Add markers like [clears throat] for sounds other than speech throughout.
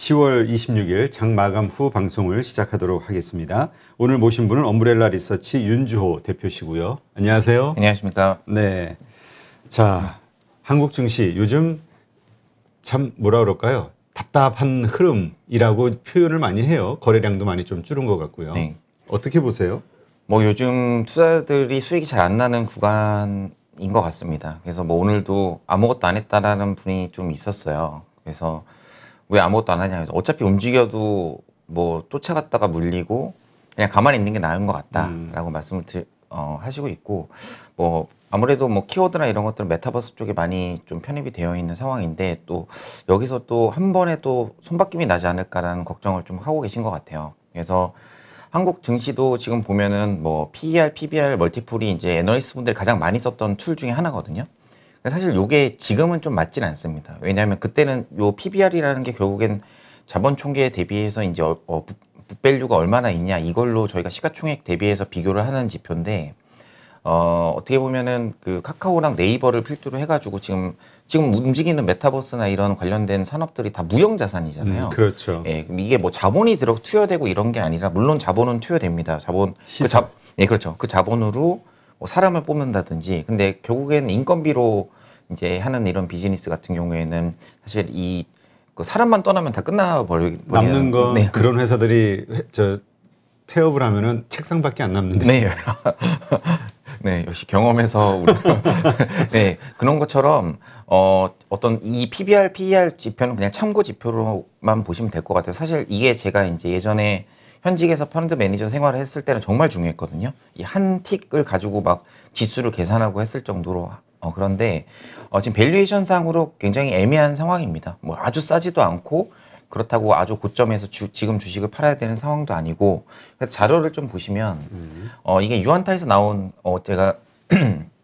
10월 26일 장 마감 후 방송을 시작하도록 하겠습니다. 오늘 모신 분은 엄브렐라 리서치 윤주호 대표시고요. 안녕하세요. 안녕하십니까. 네. 자, 한국 증시 요즘 참 뭐라 그럴까요? 답답한 흐름이라고 표현을 많이 해요. 거래량도 많이 좀 줄은 것 같고요. 네. 어떻게 보세요? 뭐 요즘 투자들이 수익이 잘 안 나는 구간인 것 같습니다. 그래서 뭐 오늘도 아무것도 안 했다라는 분이 좀 있었어요. 그래서 왜 아무것도 안 하냐 해서 어차피 움직여도 뭐 쫓아갔다가 물리고 그냥 가만히 있는 게 나은 것 같다라고 음. 말씀을 드, 어, 하시고 있고 뭐 아무래도 뭐 키워드나 이런 것들은 메타버스 쪽에 많이 좀 편입이 되어 있는 상황인데 또 여기서 또 한 번에 또 손바뀜이 나지 않을까라는 걱정을 좀 하고 계신 것 같아요. 그래서 한국 증시도 지금 보면은 뭐 PER, PBR 멀티플이 이제 애널리스트 분들 가장 많이 썼던 툴 중에 하나거든요. 사실 요게 지금은 좀 맞진 않습니다. 왜냐하면 그때는 요 PBR이라는 게 결국엔 자본 총계에 대비해서 이제 어, 어, 북밸류가 얼마나 있냐 이걸로 저희가 시가총액 대비해서 비교를 하는 지표인데 어, 어떻게 보면은 그 카카오랑 네이버를 필두로 해가지고 지금 지금 움직이는 메타버스나 이런 관련된 산업들이 다 무형 자산이잖아요. 음, 그렇죠. 예, 이게 뭐 자본이 들어 투여되고 이런 게 아니라 물론 자본은 투여됩니다. 자본 그 시세. 그 자, 예, 그렇죠. 그 자본으로 뭐 사람을 뽑는다든지 근데 결국에는 인건비로 이제 하는 이런 비즈니스 같은 경우에는 사실 이그 사람만 떠나면 다 끝나버리 고 남는 건 네. 그런 회사들이 저 폐업을 하면은 책상밖에 안 남는데. 네. [laughs] 네, 역시 경험에서 우리 [laughs] 네, 그런 것처럼 어 어떤 이 PBR, PER 지표는 그냥 참고 지표로만 보시면 될 것 같아요. 사실 이게 제가 이제 예전에 현직에서 펀드 매니저 생활을 했을 때는 정말 중요했거든요. 이 한 틱을 가지고 막 지수를 계산하고 했을 정도로 어, 그런데 어, 지금 밸류에이션 상으로 굉장히 애매한 상황입니다. 뭐 아주 싸지도 않고 그렇다고 아주 고점에서 주, 지금 주식을 팔아야 되는 상황도 아니고 그래서 자료를 좀 보시면 어, 이게 유한타에서 나온 어, 제가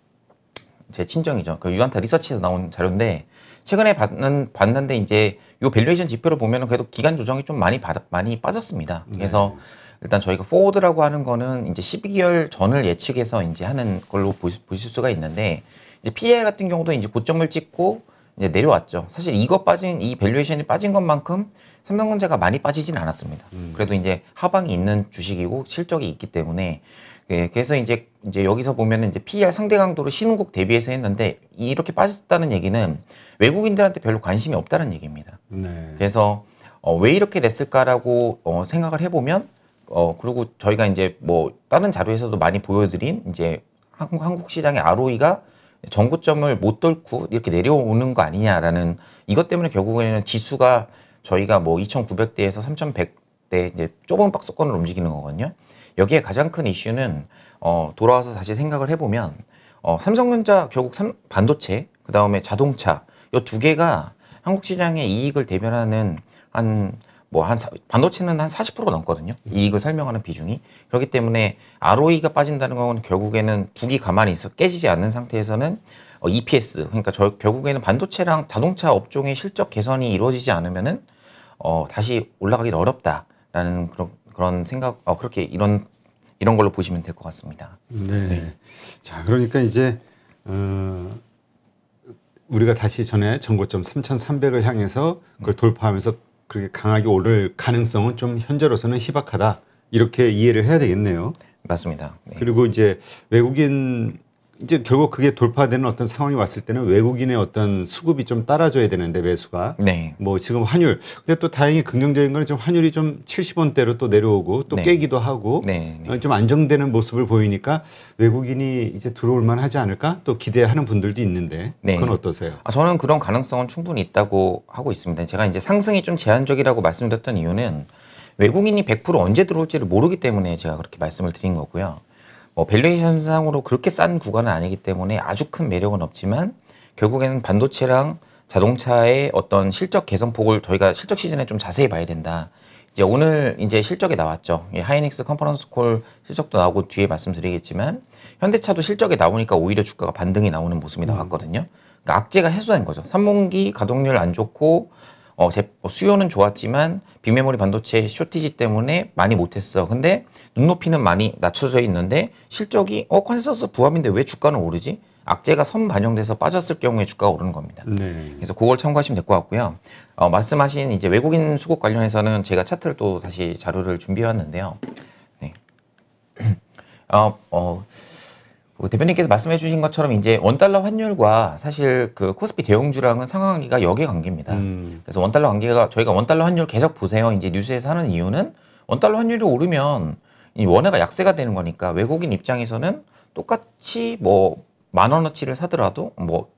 [clears throat] 제 친정이죠. 그 유한타 리서치에서 나온 자료인데 최근에 받는, 봤는데 이제 요 밸류에이션 지표를 보면은 그래도 기간 조정이 좀 많이 받, 많이 빠졌습니다. 네. 그래서 네. 일단 저희가 포워드라고 하는 거는 이제 12개월 전을 예측해서 이제 하는 걸로 보시, 보실 수가 있는데 이제 PL 같은 경우도 이제 고점을 찍고 이제 내려왔죠. 사실 이거 빠진 이 밸류에이션이 빠진 것만큼 삼성전자가 많이 빠지진 않았습니다. 음. 그래도 이제 하방이 있는 주식이고 실적이 있기 때문에 예, 그래서 이제 이제 여기서 보면은 이제 PER 상대 강도로 신흥국 대비해서 했는데 이렇게 빠졌다는 얘기는 외국인들한테 별로 관심이 없다는 얘기입니다. 네. 그래서 어, 왜 이렇게 됐을까라고 어, 생각을 해보면 어 그리고 저희가 이제 뭐 다른 자료에서도 많이 보여드린 이제 한국, 한국 시장의 ROE가 전고점을못 뚫고 이렇게 내려오는 거 아니냐라는 이것 때문에 결국에는 지수가 저희가 뭐 2,900대에서 3,100대 이제 좁은 박스권을 움직이는 거거든요. 여기에 가장 큰 이슈는 어, 돌아와서 다시 생각을 해보면 어, 삼성전자 결국 삼, 반도체 그 다음에 자동차 이 두 개가 한국 시장의 이익을 대변하는 한 뭐한 뭐 반도체는 한40% 넘거든요. 이익을 설명하는 비중이 그렇기 때문에 ROE가 빠진다는 건 결국에는 북이 가만히 있어 깨지지 않는 상태에서는 어, EPS 그러니까 저, 결국에는 반도체랑 자동차 업종의 실적 개선이 이루어지지 않으면은 어, 다시 올라가기 어렵다라는 그런 그런 생각 어, 그렇게 이런 이런 걸로 보시면 될 것 같습니다. 네. 네. 자 그러니까 이제 어, 우리가 다시 전에 전고점 3,300을 향해서 그걸 음. 돌파하면서 그렇게 강하게 오를 가능성은 좀 현재로서는 희박하다 이렇게 이해를 해야 되겠네요. 맞습니다. 네. 그리고 이제 외국인 이제 결국 그게 돌파되는 어떤 상황이 왔을 때는 외국인의 어떤 수급이 좀 따라줘야 되는데 매수가 네. 뭐 지금 환율 근데 또 다행히 긍정적인 거는 지금 환율이 좀 70원대로 또 내려오고 또 네. 깨기도 하고 네. 네. 어, 좀 안정되는 모습을 보이니까 외국인이 이제 들어올 만하지 않을까 또 기대하는 분들도 있는데 네. 그건 어떠세요? 아, 저는 그런 가능성은 충분히 있다고 하고 있습니다. 제가 이제 상승이 좀 제한적이라고 말씀드렸던 이유는 외국인이 100% 언제 들어올지를 모르기 때문에 제가 그렇게 말씀을 드린 거고요. 뭐 밸류에이션상으로 그렇게 싼 구간은 아니기 때문에 아주 큰 매력은 없지만 결국에는 반도체랑 자동차의 어떤 실적 개선 폭을 저희가 실적 시즌에 좀 자세히 봐야 된다. 이제 오늘 이제 실적이 나왔죠. 예, 하이닉스 컨퍼런스 콜 실적도 나오고 뒤에 말씀드리겠지만 현대차도 실적이 나오니까 오히려 주가가 반등이 나오는 모습이 음. 나왔거든요. 그러니까 악재가 해소된 거죠. 3분기 가동률 안 좋고 어, 뭐 수요는 좋았지만 빅메모리 반도체 쇼티지 때문에 많이 못했어. 근데 눈높이는 많이 낮춰져 있는데 실적이 어 컨센서스 부합인데 왜 주가는 오르지? 악재가 선 반영돼서 빠졌을 경우에 주가가 오르는 겁니다. 네. 그래서 그걸 참고하시면 될 것 같고요. 어, 말씀하신 이제 외국인 수급 관련해서는 제가 차트를 또 다시 자료를 준비해왔는데요. 네. [clears throat] 어, 어, 그 대표님께서 말씀해 주신 것처럼 이제 원달러 환율과 사실 그 코스피 대형주랑은 상관관계가 역의 관계입니다. 음. 그래서 원달러 관계가 저희가 원달러 환율 계속 보세요. 이제 뉴스에서 하는 이유는 원달러 환율이 오르면 이 원화가 약세가 되는 거니까 외국인 입장에서는 똑같이 뭐 만 원어치를 사더라도 뭐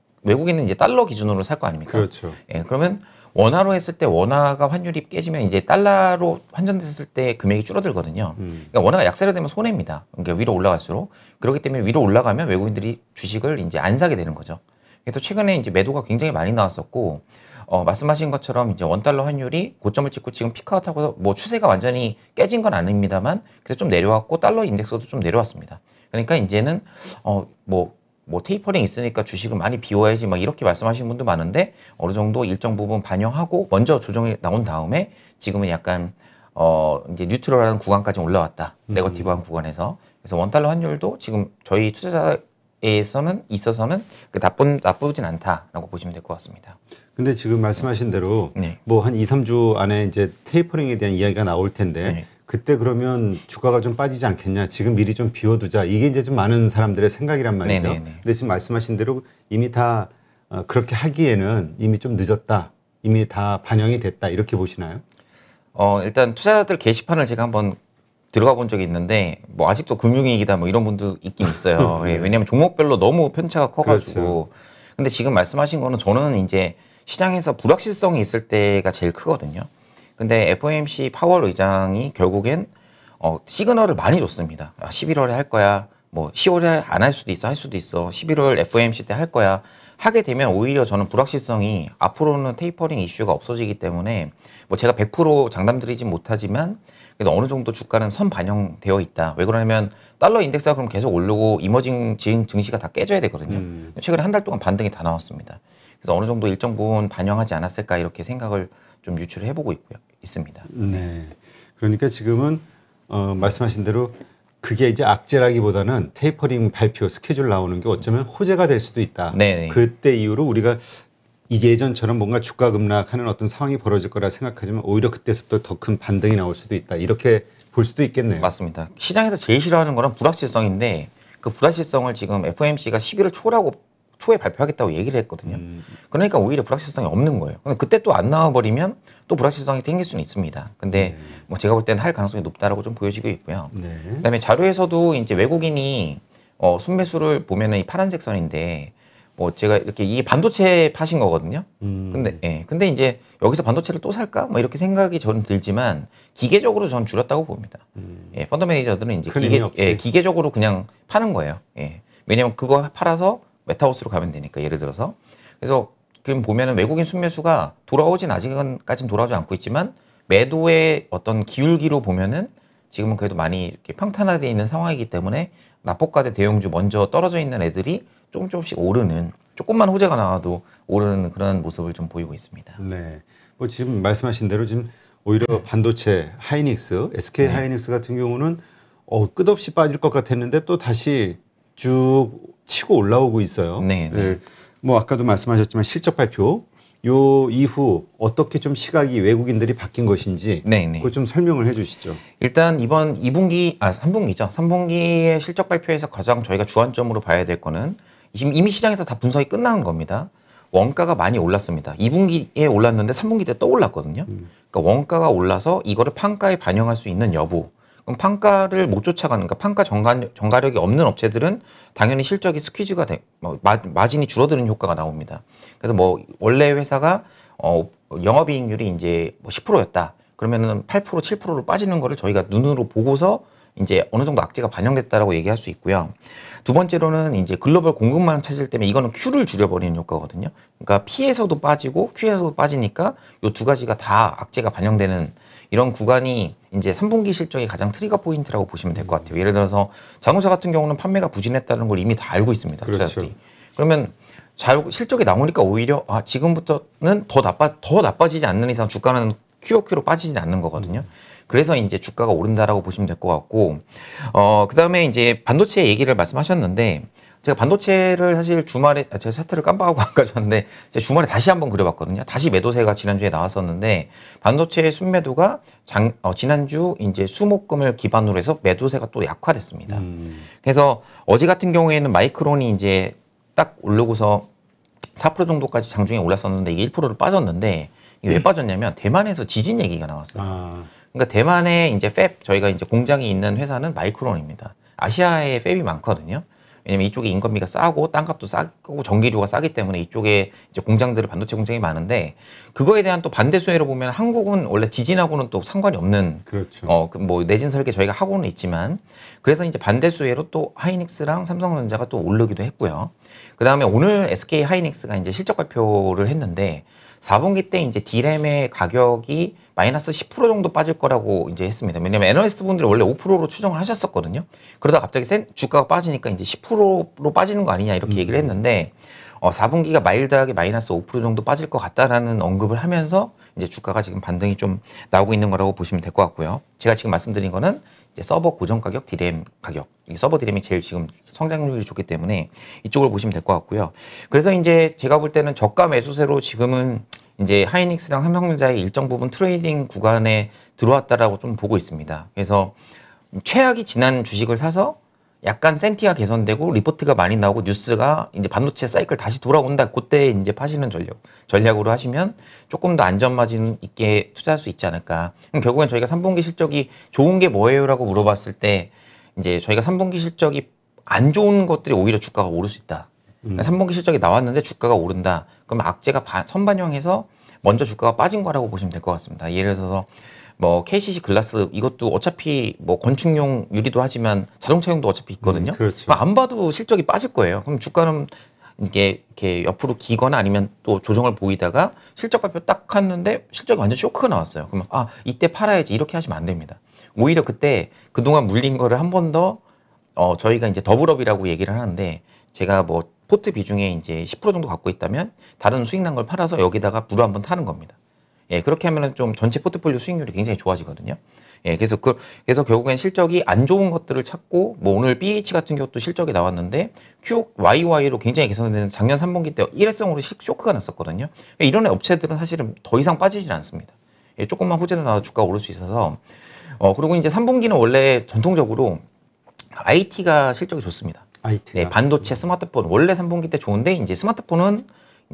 외국인은 이제 달러 기준으로 살 거 아닙니까? 그렇죠. 예, 그러면 원화로 했을 때 원화가 환율이 깨지면 이제 달러로 환전됐을 때 금액이 줄어들거든요. 음. 그러니까 원화가 약세로 되면 손해입니다. 그러니까 위로 올라갈수록 그렇기 때문에 위로 올라가면 외국인들이 주식을 이제 안 사게 되는 거죠. 그래서 최근에 이제 매도가 굉장히 많이 나왔었고 어, 말씀하신 것처럼 이제 원달러 환율이 고점을 찍고 지금 피크아웃하고 뭐 추세가 완전히 깨진 건 아닙니다만 그래서 좀 내려왔고 달러 인덱스도 좀 내려왔습니다. 그러니까 이제는 어, 뭐뭐 뭐 테이퍼링 있으니까 주식을 많이 비워야지 막 이렇게 말씀하시는 분도 많은데 어느 정도 일정 부분 반영하고 먼저 조정이 나온 다음에 지금은 약간 어 이제 뉴트럴한 구간까지 올라왔다 음. 네거티브한 구간에서 그래서 원 달러 환율도 지금 저희 투자에서는 있어서는 그 나쁜 나쁘진 않다라고 보시면 될 것 같습니다. 근데 지금 말씀하신 대로 네. 뭐한 2, 3주 안에 이제 테이퍼링에 대한 이야기가 나올 텐데 네. 그때 그러면 주가가 좀 빠지지 않겠냐. 지금 미리 좀 비워두자. 이게 이제 좀 많은 사람들의 생각이란 말이죠. 네네네. 네, 네. 근데 지금 말씀하신 대로 이미 다 어, 그렇게 하기에는 이미 좀 늦었다. 이미 다 반영이 됐다. 이렇게 보시나요? 어, 일단 투자자들 게시판을 제가 한번 들어가 본 적이 있는데 뭐 아직도 금융위기다 뭐 이런 분도 있긴 있어요. [laughs] 네. 예, 왜냐하면 종목별로 너무 편차가 커가지고. 그렇죠. 근데 지금 말씀하신 거는 저는 이제 시장에서 불확실성이 있을 때가 제일 크거든요. 근데 FOMC 파월 의장이 결국엔 어, 시그널을 많이 줬습니다. 아, 11월에 할 거야. 뭐 10월에 안 할 수도 있어. 할 수도 있어. 11월 FOMC 때 할 거야. 하게 되면 오히려 저는 불확실성이 앞으로는 테이퍼링 이슈가 없어지기 때문에 뭐 제가 100% 장담드리진 못하지만 그래도 어느 정도 주가는 선 반영되어 있다. 왜 그러냐면 달러 인덱스가 그럼 계속 오르고 이머징 증시가 다 깨져야 되거든요. 음. 최근에 한 달 동안 반등이 다 나왔습니다. 그래서 어느 정도 일정 부분 반영하지 않았을까 이렇게 생각을 좀유추를해 보고 있고요. 있습니다. 네. 그러니까 지금은 어, 말씀하신 대로 그게 이제 악재라기보다는 테이퍼링 발표 스케줄 나오는 게 어쩌면 호재가 될 수도 있다. 네네. 네. 그때 이후로 우리가 이제 예전처럼 뭔가 주가 급락하는 어떤 상황이 벌어질 거라 생각하지만 오히려 그때서부터 더 큰 반등이 나올 수도 있다. 이렇게 볼 수도 있겠네요. 맞습니다. 시장에서 제일 싫어하는 거는 불확실성인데 그 불확실성을 지금 FOMC가 11월 초라고 초에 발표하겠다고 얘기를 했거든요. 음. 그러니까 오히려 불확실성이 없는 거예요. 근데 그때 또 안 나와버리면 또 불확실성이 생길 수는 있습니다. 근데 네. 뭐 제가 볼 때는 할 가능성이 높다라고 좀 보여지고 있고요. 네. 그다음에 자료에서도 이제 외국인이 어, 순매수를 보면은 이 파란색 선인데 뭐 제가 이렇게 이게 반도체 파신 거거든요. 음. 근데 예. 근데 이제 여기서 반도체를 또 살까? 뭐 이렇게 생각이 저는 들지만 기계적으로 저는 줄였다고 봅니다. 음. 예. 펀더 매니저들은 이제 기계 예, 기계적으로 그냥 파는 거예요. 예. 왜냐면 그거 팔아서 메타호스로 가면 되니까 예를 들어서 그래서 지금 보면은 외국인 순매수가 돌아오진 아직까지는 돌아오지 않고 있지만 매도의 어떤 기울기로 보면은 지금은 그래도 많이 이렇게 평탄화되어 있는 상황이기 때문에 납폭가대 대형주 먼저 떨어져 있는 애들이 조금 조금씩 오르는 조금만 호재가 나와도 오르는 그런 모습을 좀 보이고 있습니다. 네. 뭐 지금 말씀하신 대로 지금 오히려 반도체 하이닉스, SK 네. 하이닉스 같은 경우는 어, 끝없이 빠질 것 같았는데 또 다시 쭉 치고 올라오고 있어요. 네, 네. 네. 뭐 아까도 말씀하셨지만 실적 발표 요 이후 어떻게 좀 시각이 외국인들이 바뀐 것인지 네네. 그좀 설명을 해주시죠. 일단 이번 2분기 아 3분기죠. 3분기의 실적 발표에서 가장 저희가 주안점으로 봐야 될 거는 지금 이미 시장에서 다 분석이 끝난 겁니다. 원가가 많이 올랐습니다. 2분기에 올랐는데 3분기 때 또 올랐거든요. 음. 그러니까 원가가 올라서 이거를 판가에 반영할 수 있는 여부 그럼 판가를 못 쫓아가는 가 그러니까 판가 정가, 정가력이 없는 업체들은 당연히 실적이 스퀴즈가 되, 뭐, 마, 마진이 줄어드는 효과가 나옵니다. 그래서 뭐 원래 회사가 어, 영업이익률이 이제 뭐 10%였다. 그러면은 8% 7%로 빠지는 거를 저희가 눈으로 보고서 이제 어느 정도 악재가 반영됐다라고 얘기할 수 있고요. 두 번째로는 이제 글로벌 공급망 찾을 때문에 이거는 Q를 줄여버리는 효과거든요. 그러니까 P에서도 빠지고 Q에서도 빠지니까 이 두 가지가 다 악재가 반영되는 이런 구간이 이제 3분기 실적이 가장 트리거 포인트라고 보시면 될 것 같아요. 예를 들어서 자동차 같은 경우는 판매가 부진했다는 걸 이미 다 알고 있습니다. 그렇죠. 자들이 그러면 잘 실적이 나오니까 오히려 아 지금부터는 더 나빠 더 나빠지지 않는 이상 주가는 QOQ로 빠지지 않는 거거든요. 그래서 이제 주가가 오른다라고 보시면 될 것 같고, 어, 그 다음에 이제 반도체 얘기를 말씀하셨는데, 제가 반도체를 사실 주말에 아, 제가 세트를 깜빡하고 [laughs] 안 가져왔는데 제가 주말에 다시 한번 그려봤거든요. 다시 매도세가 지난주에 나왔었는데 반도체의 순매도가 장, 어, 지난주 이제 수목금을 기반으로 해서 매도세가 또 약화됐습니다. 음. 그래서 어제 같은 경우에는 마이크론이 이제 딱 오르고서 4% 정도까지 장중에 올랐었는데 이게 1%로 빠졌는데 이게 왜 음. 빠졌냐면 대만에서 지진 얘기가 나왔어요. 아. 그러니까 대만에 이제 팹 저희가 이제 공장이 있는 회사는 마이크론입니다. 아시아에 팹이 많거든요. 왜냐면 이쪽에 인건비가 싸고 땅값도 싸고 전기료가 싸기 때문에 이쪽에 이제 공장들을 반도체 공장이 많은데 그거에 대한 또 반대 수혜로 보면 한국은 원래 지진하고는 또 상관이 없는 그렇죠. 어뭐 그 내진 설계 저희가 하고는 있지만 그래서 이제 반대 수혜로 또 하이닉스랑 삼성전자가 또 오르기도 했고요. 그다음에 오늘 SK 하이닉스가 이제 실적 발표를 했는데 4분기 때 이제 디램의 가격이 마이너스 10% 정도 빠질 거라고 이제 했습니다. 왜냐면 애널리스트 분들이 원래 5%로 추정을 하셨었거든요. 그러다 갑자기 센 주가가 빠지니까 이제 10%로 빠지는 거 아니냐 이렇게 음. 얘기를 했는데 어, 4분기가 마일드하게 마이너스 5% 정도 빠질 것 같다라는 언급을 하면서 이제 주가가 지금 반등이 좀 나오고 있는 거라고 보시면 될 것 같고요. 제가 지금 말씀드린 거는 이제 서버 고정 가격, 디램 가격. 이 서버 디램이 제일 지금 성장률이 좋기 때문에 이쪽을 보시면 될 것 같고요. 그래서 이제 제가 볼 때는 저가 매수세로 지금은 이제 하이닉스랑 삼성전자의 일정 부분 트레이딩 구간에 들어왔다라고 좀 보고 있습니다. 그래서 최악이 지난 주식을 사서 약간 센티가 개선되고 리포트가 많이 나오고 뉴스가 이제 반도체 사이클 다시 돌아온다. 그때 이제 파시는 전략 전략으로 하시면 조금 더 안전 마진 있게 투자할 수 있지 않을까. 그럼 결국엔 저희가 3분기 실적이 좋은 게 뭐예요라고 물어봤을 때 이제 저희가 3분기 실적이 안 좋은 것들이 오히려 주가가 오를 수 있다. 음. 3분기 그러니까 실적이 나왔는데 주가가 오른다. 그럼 악재가 바, 선반영해서 먼저 주가가 빠진 거라고 보시면 될 것 같습니다. 예를 들어서 뭐 KCC 글라스 이것도 어차피 뭐 건축용 유리도 하지만 자동차용도 어차피 있거든요. 음, 그렇죠. 안 봐도 실적이 빠질 거예요. 그럼 주가는 이게 이렇게 옆으로 기거나 아니면 또 조정을 보이다가 실적 발표 딱 했는데 실적이 완전 쇼크가 나왔어요. 그러면 아 이때 팔아야지 이렇게 하시면 안 됩니다. 오히려 그때 그동안 물린 거를 한 번 더 어, 저희가 이제 더블업이라고 얘기를 하는데 제가 뭐 포트 비중에 이제 10% 정도 갖고 있다면 다른 수익 난 걸 팔아서 여기다가 불어 한번 타는 겁니다. 예, 그렇게 하면은 좀 전체 포트폴리오 수익률이 굉장히 좋아지거든요. 예, 그래서 그 그래서 결국엔 실적이 안 좋은 것들을 찾고 뭐 오늘 BH 같은 경우도 실적이 나왔는데 Q YY로 굉장히 개선되는 작년 3분기 때 일회성으로 쇼크가 났었거든요. 그러니까 이런 업체들은 사실은 더 이상 빠지질 않습니다. 예, 조금만 후재나 나와 주가 오를 수 있어서 어 그리고 이제 3분기는 원래 전통적으로 IT가 실적이 좋습니다. IT가. 네, 반도체, 스마트폰 원래 3분기 때 좋은데 이제 스마트폰은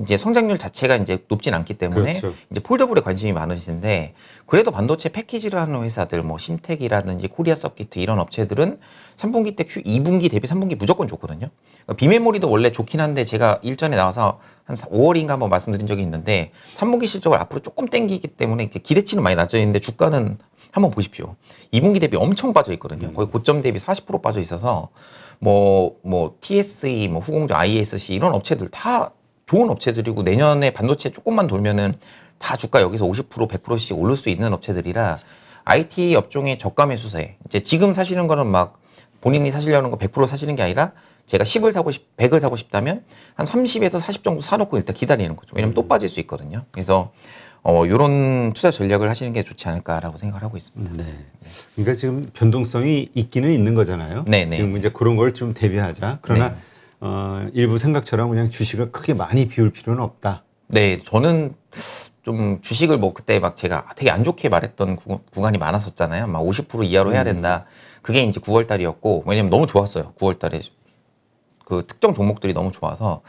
이제 성장률 자체가 이제 높진 않기 때문에 그렇죠. 이제 폴더블에 관심이 많으신데 그래도 반도체 패키지를 하는 회사들 뭐 심텍이라든지 코리아 서킷 이런 업체들은 3분기 때 Q 2분기 대비 3분기 무조건 좋거든요. 그러니까 비메모리도 원래 좋긴 한데 제가 일전에 나와서 한 5월인가 한번 말씀드린 적이 있는데 3분기 실적을 앞으로 조금 땡기기 때문에 이제 기대치는 많이 낮아져 있는데 주가는 한번 보십시오. 2분기 대비 엄청 빠져 있거든요. 음. 거의 고점 대비 40% 빠져 있어서 뭐, 뭐, TSE, 뭐, 후공정 ISC 이런 업체들 다 좋은 업체들이고 내년에 반도체 조금만 돌면은 다 주가 여기서 50% 100%씩 오를 수 있는 업체들이라 IT 업종의 저가 매수세. 이제 지금 사시는 거는 막 본인이 사시려는 거 100% 사시는 게 아니라 제가 10을 사고 싶, 100을 사고 싶다면 한 30에서 40 정도 사놓고 일단 기다리는 거죠. 왜냐면 또 빠질 수 있거든요. 그래서 어, 요런 투자 전략을 하시는 게 좋지 않을까라고 생각을 하고 있습니다. 네. 그러니까 지금 변동성이 있기는 있는 거잖아요. 네네. 네. 지금 이제 그런 걸 좀 대비하자. 그러나 네. 어, 일부 생각처럼 그냥 주식을 크게 많이 비울 필요는 없다. 네, 저는 좀 주식을 뭐 그때 막 제가 되게 안 좋게 말했던 구, 간이 많았었잖아요. 막 50% 이하로 해야 음. 된다. 그게 이제 9월 달이었고 왜냐면 너무 좋았어요. 9월 달에 그 특정 종목들이 너무 좋아서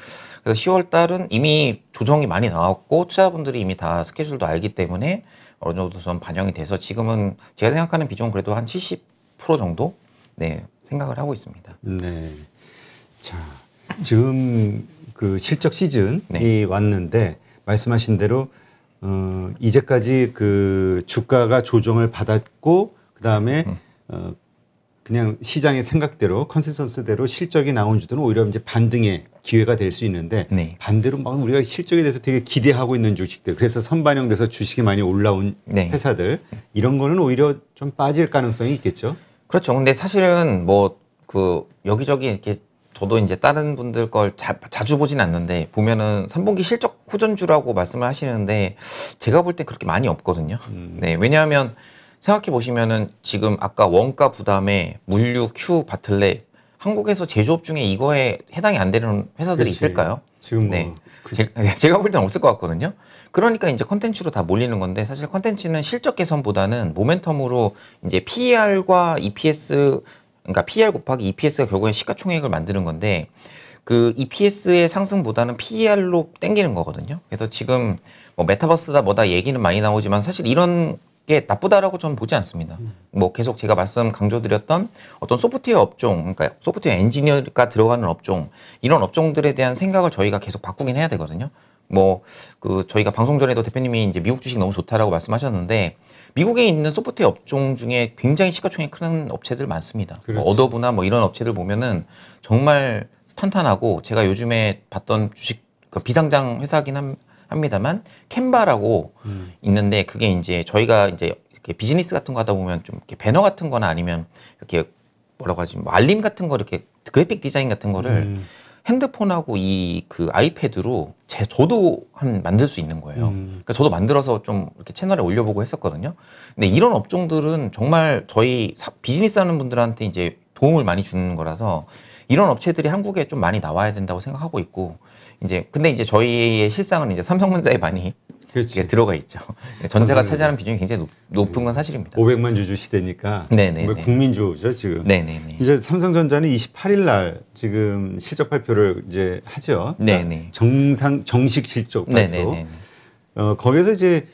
그래서 10월 달은 이미 조정이 많이 나왔고 투자분들이 자 이미 다 스케줄도 알기 때문에 어느 정도 좀 반영이 돼서 지금은 제가 생각하는 비중 은 그래도 한 70% 정도 네 생각을 하고 있습니다. 네. 자 지금 그 실적 시즌이 네. 왔는데 말씀하신 대로 어, 이제까지 그 주가가 조정을 받았고 그 다음에 음. 어, 그냥 시장의 생각대로 컨센서스대로 실적이 나온 주들은 오히려 이제 반등의 기회가 될 수 있는데 네. 반대로 막 우리가 실적에 대해서 되게 기대하고 있는 주식들 그래서 선반영돼서 주식이 많이 올라온 네. 회사들 이런 거는 오히려 좀 빠질 가능성이 있겠죠. 그렇죠. 근데 사실은 뭐 그 여기저기 이렇게 저도 이제 다른 분들 걸 자, 자주 보진 않는데 보면은 3분기 실적 호전주라고 말씀을 하시는데 제가 볼 때 그렇게 많이 없거든요. 음. 네, 왜냐하면 생각해 보시면은 지금 아까 원가 부담에 물류 큐 바틀렛 한국에서 제조업 중에 이거에 해당이 안 되는 회사들이 그치. 있을까요? 지금 뭐 네. 그... 제가, [laughs] 제가 볼 때는 없을 것 같거든요. 그러니까 이제 컨텐츠로 다 몰리는 건데 사실 컨텐츠는 실적 개선보다는 모멘텀으로 이제 PER과 EPS 그러니까 PER 곱하기 EPS가 결국엔 시가총액을 만드는 건데 그 EPS의 상승보다는 PER로 땡기는 거거든요. 그래서 지금 뭐 메타버스다 뭐다 얘기는 많이 나오지만 사실 이런 게 나쁘다라고 저는 보지 않습니다. 음. 뭐 계속 제가 말씀 강조드렸던 어떤 소프트웨어 업종, 그러니까 소프트웨어 엔지니어가 들어가는 업종 이런 업종들에 대한 생각을 저희가 계속 바꾸긴 해야 되거든요. 뭐 그 저희가 방송 전에도 대표님이 이제 미국 주식 너무 좋다라고 말씀하셨는데 미국에 있는 소프트웨어 업종 중에 굉장히 시가총액 큰 업체들 많습니다. 뭐 어더브나 뭐 이런 업체들 보면은 정말 탄탄하고 제가 요즘에 봤던 주식 그 비상장 회사긴 합니다만 캔바라고 음. 있는데 그게 이제 저희가 이제 이렇게 비즈니스 같은 거 하다 보면 좀 이렇게 배너 같은 거나 아니면 이렇게 뭐라고 하지 뭐 알림 같은 거 이렇게 그래픽 디자인 같은 거를 음. 핸드폰하고 이 그 아이패드로 제 저도 한 만들 수 있는 거예요. 음. 그러니까 저도 만들어서 좀 이렇게 채널에 올려보고 했었거든요. 근데 이런 업종들은 정말 저희 사, 비즈니스 하는 분들한테 이제 도움을 많이 주는 거라서 이런 업체들이 한국에 좀 많이 나와야 된다고 생각하고 있고 이제 근데 이제 저희의 실상은 이제 삼성전자에 많이 그렇지. 들어가 있죠. 전자가 차지하는 비중이 굉장히 높, 은건 사실입니다. 500만 주주 시대니까 네네 네, 국민주죠 지금. 네네 네, 네. 이제 삼성전자는 28일 날 지금 실적 발표를 이제 하죠. 네네. 그러니까 정상 정식 실적 발표. 네네네. 어, 거기서 이제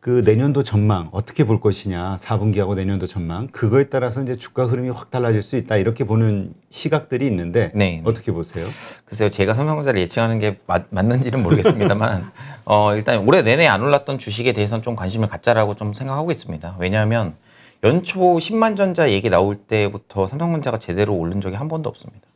그 내년도 전망 어떻게 볼 것이냐 4분기하고 내년도 전망 그거에 따라서 이제 주가 흐름이 확 달라질 수 있다 이렇게 보는 시각들이 있는데 네, 어떻게 네. 보세요? 글쎄요 제가 삼성전자를 예측하는 게 맞, 맞는지는 모르겠습니다만 [laughs] 어, 일단 올해 내내 안 올랐던 주식에 대해서는 좀 관심을 갖자라고 좀 생각하고 있습니다. 왜냐하면 연초 10만 전자 얘기 나올 때부터 삼성전자가 제대로 오른 적이 한 번도 없습니다.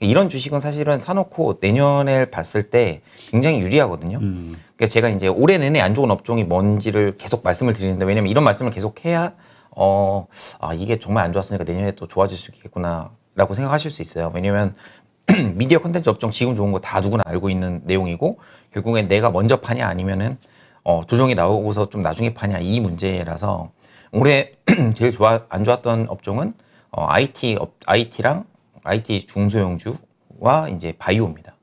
이런 주식은 사실은 사놓고 내년에 봤을 때 굉장히 유리하거든요. 음. 그러니까 제가 이제 올해 내내 안 좋은 업종이 뭔지를 계속 말씀을 드리는데 왜냐면 이런 말씀을 계속 해야 어, 아, 이게 정말 안 좋았으니까 내년에 또 좋아질 수 있겠구나 라고 생각하실 수 있어요. 왜냐면 [clears throat] 미디어 콘텐츠 업종 지금 좋은 거 다 누구나 알고 있는 내용이고 결국엔 내가 먼저 파냐 아니면은 어, 조정이 나오고서 좀 나중에 파냐 이 문제라서 올해 [clears throat] 제일 좋아 안 좋았던 업종은 어, IT 업, IT랑 IT 중소형주와 이제 바이오입니다.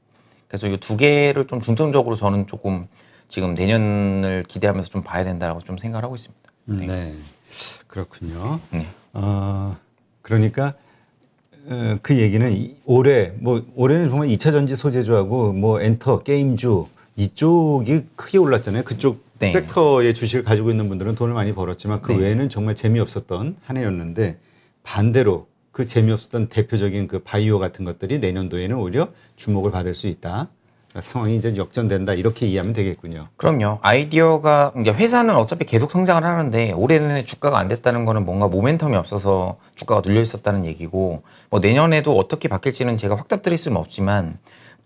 그래서 이 두 개를 좀 중점적으로 저는 조금 지금 내년을 기대하면서 좀 봐야 된다라고 좀 생각을 하고 있습니다. 음, 네, 네. 그렇군요. 네. 어, 그러니까 어, 그 얘기는 올해 뭐 올해는 정말 이차 전지 소재주하고 뭐 엔터 게임주 이쪽이 크게 올랐잖아요. 그쪽 네. 섹터의 주식을 가지고 있는 분들은 돈을 많이 벌었지만 그 네. 외에는 정말 재미없었던 한 해였는데 반대로 그 재미없었던 대표적인 그 바이오 같은 것들이 내년도에는 오히려 주목을 받을 수 있다. 그러니까 상황이 이제 역전된다 이렇게 이해하면 되겠군요. 그럼요. 아이디어가 이제 회사는 어차피 계속 성장을 하는데 올해는 주가가 안 됐다는 거는 뭔가 모멘텀이 없어서 주가가 눌려 있었다는 얘기고 뭐 내년에도 어떻게 바뀔지는 제가 확답 드릴 수는 없지만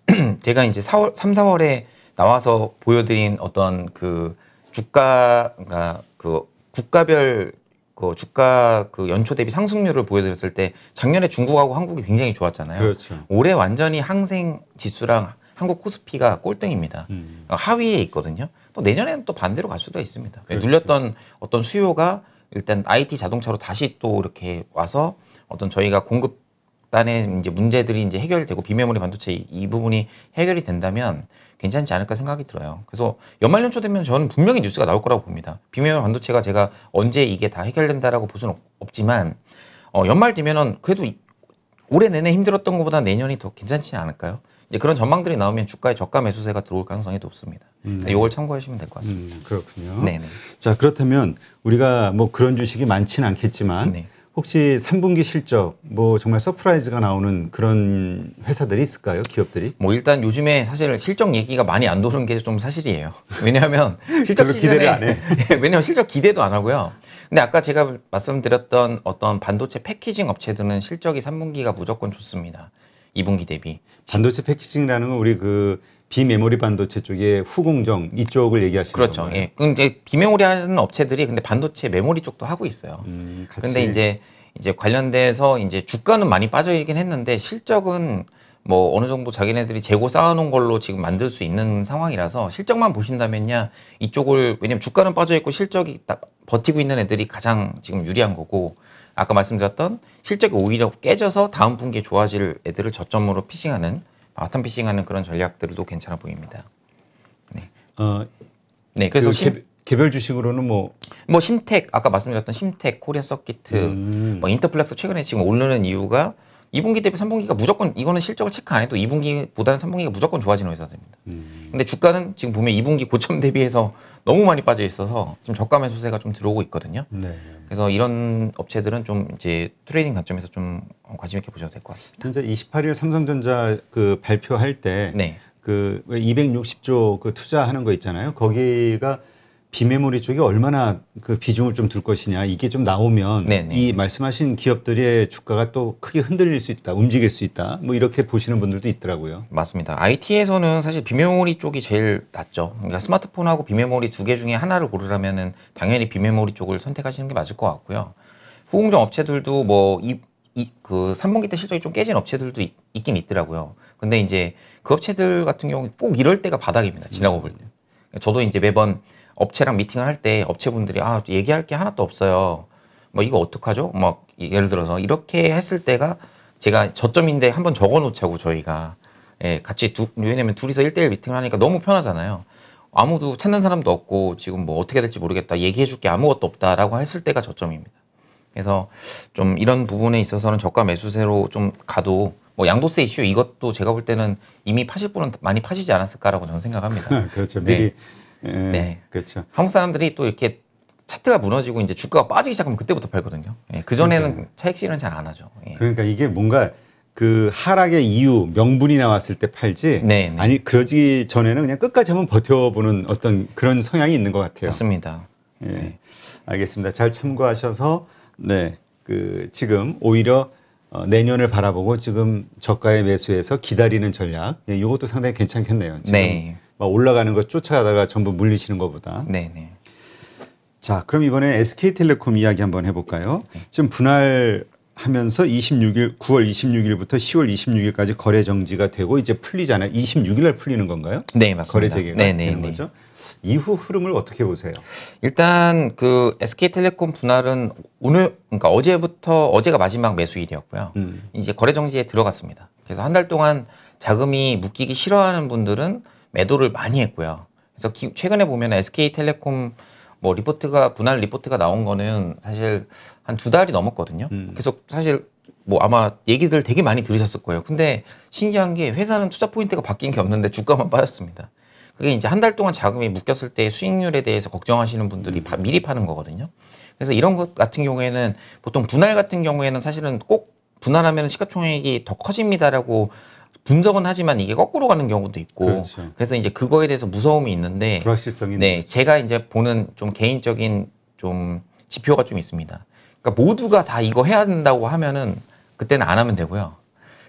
[clears throat] 제가 이제 4월 3, 4월에 나와서 보여드린 어떤 그 주가가 그러니까 그 국가별 그 주가 그 연초 대비 상승률을 보여드렸을 때 작년에 중국하고 한국이 굉장히 좋았잖아요. 그렇죠. 올해 완전히 항생 지수랑 한국 코스피가 꼴등입니다. 음. 그러니까 하위에 있거든요. 또 내년에는 또 반대로 갈 수도 있습니다. 예, 그렇죠. 눌렸던 어떤 수요가 일단 IT 자동차로 다시 또 이렇게 와서 어떤 저희가 공급 단의 이제 문제들이 이제 해결되고 비메모리 반도체 이, 이 부분이 해결이 된다면 괜찮지 않을까 생각이 들어요. 그래서 연말연초 되면 저는 분명히 뉴스가 나올 거라고 봅니다. 비밀 메 반도체가 제가 언제 이게 다 해결된다라고 볼 수는 없지만 어, 연말 되면은 그래도 올해 내내 힘들었던 것보다 내년이 더 괜찮지 않을까요? 이제 그런 전망들이 나오면 주가에 저가 매수세가 들어올 가능성이 높습니다. 음. 이걸 네. 네, 참고하시면 될 것 같습니다. 음, 그렇군요. 네네. 네. 자 그렇다면 우리가 뭐 그런 주식이 많지는 않겠지만 네. 혹시 3분기 실적 뭐 정말 서프라이즈가 나오는 그런 회사들이 있을까요? 기업들이? 뭐 일단 요즘에 사실 실적 얘기가 많이 안 도는 게 좀 사실이에요. 왜냐하면 [laughs] 실적 기대를 안 해. [laughs] 예, 왜냐하면 실적 기대도 안 하고요. 근데 아까 제가 말씀드렸던 어떤 반도체 패키징 업체들은 실적이 3분기가 무조건 좋습니다. 2분기 대비. 반도체 패키징이라는 건 우리 그 비메모리 반도체 쪽에 후공정 이쪽을 얘기하시는 그렇죠. 건가요? 예. 그럼 이제 비메모리 하는 업체들이 근데 반도체 메모리 쪽도 하고 있어요. 음, 그데 이제 이제 관련돼서 이제 주가는 많이 빠져 있긴 했는데 실적은 뭐 어느 정도 자기네들이 재고 쌓아놓은 걸로 지금 만들 수 있는 상황이라서 실적만 보신다면야 이쪽을 왜냐면 주가는 빠져 있고 실적이 딱 버티고 있는 애들이 가장 지금 유리한 거고 아까 말씀드렸던 실적이 오히려 깨져서 다음 분기에 좋아질 애들을 저점으로 피싱하는 바텀 피싱하는 그런 전략들도 괜찮아 보입니다. 네. 어, 네. 그 그래서 그 심, 개, 별 주식으로는 뭐뭐 뭐 심텍 아까 말씀드렸던 심텍 코리아 서킷트 음. 뭐 인터플렉스 최근에 지금 오르는 이유가 2분기 대비 3분기가 무조건 이거는 실적을 체크 안 해도 2분기보다는 3분기가 무조건 좋아지는 회사들입니다. 음. 근데 주가는 지금 보면 2분기 고점 대비해서 너무 많이 빠져 있어서 지금 저가 매수세가 좀 들어오고 있거든요. 네. 그래서 이런 업체들은 좀 이제 트레이딩 관점에서 좀 관심 있게 보셔도 될 것 같습니다. 현재 28일 삼성전자 그 발표할 때 네. 그 260조 그 투자하는 거 있잖아요. 거기가 음. 비메모리 쪽이 얼마나 그 비중을 좀 둘 것이냐 이게 좀 나오면 네네. 네. 이 말씀하신 기업들의 주가가 또 크게 흔들릴 수 있다, 움직일 수 있다, 뭐 이렇게 보시는 분들도 있더라고요. 맞습니다. IT에서는 사실 비메모리 쪽이 제일 낫죠. 그러니까 스마트폰하고 비메모리 두 개 중에 하나를 고르라면 당연히 비메모리 쪽을 선택하시는 게 맞을 것 같고요. 후공정 업체들도 뭐이그 3분기 때 실적이 좀 깨진 업체들도 있, 있긴 있더라고요. 근데 이제 그 업체들 같은 경우 꼭 이럴 때가 바닥입니다. 지나고 볼 때. 저도 이제 매번 업체랑 미팅을 할 때 업체분들이 아 얘기할 게 하나도 없어요. 뭐 이거 어떡하죠? 막 예를 들어서 이렇게 했을 때가 제가 저점인데 한번 적어 놓자고 저희가 예, 같이 두, 왜냐면 둘이서 일대일 미팅을 하니까 너무 편하잖아요. 아무도 찾는 사람도 없고 지금 뭐 어떻게 될지 모르겠다 얘기해 줄 게 아무것도 없다라고 했을 때가 저점입니다. 그래서 좀 이런 부분에 있어서는 저가 매수세로 좀 가도 뭐 양도세 이슈 이것도 제가 볼 때는 이미 파실 분은 많이 파시지 않았을까라고 저는 생각합니다. [laughs] 그렇죠. 미리 네. 예, 네. 그렇죠. 한국 사람들이 또 이렇게 차트가 무너지고 이제 주가가 빠지기 시작하면 그때부터 팔거든요. 예, 그전에는 그러니까, 차익 실은 잘 안 하죠. 예. 그러니까 이게 뭔가 그 하락의 이유, 명분이 나왔을 때 팔지 네, 네. 아니 그러지 전에는 그냥 끝까지 한번 버텨보는 어떤 그런 성향이 있는 것 같아요. 맞습니다. 예. 네. 알겠습니다. 잘 참고하셔서 네. 그 지금 오히려 어, 내년을 바라보고 지금 저가의 매수에서 기다리는 전략 예, 이것도 상당히 괜찮겠네요. 지금. 네. 막 올라가는 것 쫓아가다가 전부 물리시는 것보다. 네네. 네. 자, 그럼 이번에 SK텔레콤 이야기 한번 해볼까요? 네. 지금 분할하면서 26일, 9월 26일부터 10월 26일까지 거래 정지가 되고 이제 풀리잖아요. 26일날 풀리는 건가요? 네, 맞습니다. 거래 재개가 네네, 네, 되는 네 거죠. 이후 흐름을 어떻게 보세요? 일단 그 SK텔레콤 분할은 오늘 그러니까 어제부터 어제가 마지막 매수일이었고요. 음. 이제 거래 정지에 들어갔습니다. 그래서 한 달 동안 자금이 묶이기 싫어하는 분들은 매도를 많이 했고요. 그래서 기, 최근에 보면 SK텔레콤 뭐 리포트가 분할 리포트가 나온 거는 사실 한 두 달이 넘었거든요. 음. 계속 사실 뭐 아마 얘기들 되게 많이 들으셨을 거예요. 근데 신기한 게 회사는 투자 포인트가 바뀐 게 없는데 주가만 빠졌습니다. 그게 이제 한 달 동안 자금이 묶였을 때 수익률에 대해서 걱정하시는 분들이 바, 미리 파는 거거든요. 그래서 이런 것 같은 경우에는 보통 분할 같은 경우에는 사실은 꼭 분할하면 시가총액이 더 커집니다라고 분석은 하지만 이게 거꾸로 가는 경우도 있고 그렇죠. 그래서 이제 그거에 대해서 무서움이 있는데 불확실성이 네 제가 이제 보는 좀 개인적인 좀 지표가 좀 있습니다. 그러니까 모두가 다 이거 해야 된다고 하면은 그때는 안 하면 되고요.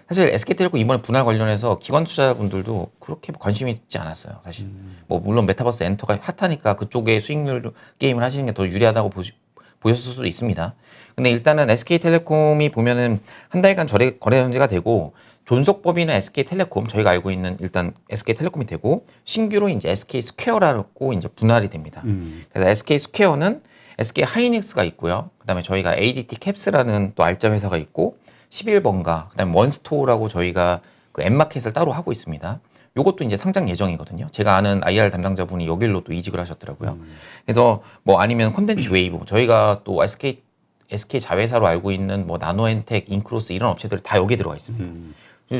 사실 SK텔레콤 이번에 분할 관련해서 기관 투자자분들도 그렇게 관심이 있지 않았어요. 사실 음. 뭐 물론 메타버스 엔터가 핫하니까 그쪽에 수익률 게임을 하시는 게 더 유리하다고 보시, 보셨을 수도 있습니다. 근데 일단은 SK텔레콤이 보면은 한 달간 거래, 거래 현재가 되고 존속법인은 SK텔레콤 저희가 알고 있는 일단 SK텔레콤이 되고 신규로 이제 SK스퀘어라고 이제 분할이 됩니다. 음. 그래서 SK스퀘어는 SK 하이닉스가 있고요. 그다음에 저희가 ADT 캡스라는 또 알짜 회사가 있고 11번가 그다음에 원스토어라고 저희가 그엠마켓을 따로 하고 있습니다. 요것도 이제 상장 예정이거든요. 제가 아는 IR 담당자분이 여길로 또 이직을 하셨더라고요. 음. 그래서 뭐 아니면 콘텐츠 [clears throat] 웨이브 저희가 또 SK SK 자회사로 알고 있는 뭐 나노엔텍, 인크로스 이런 업체들 다 여기에 들어가 있습니다. 음.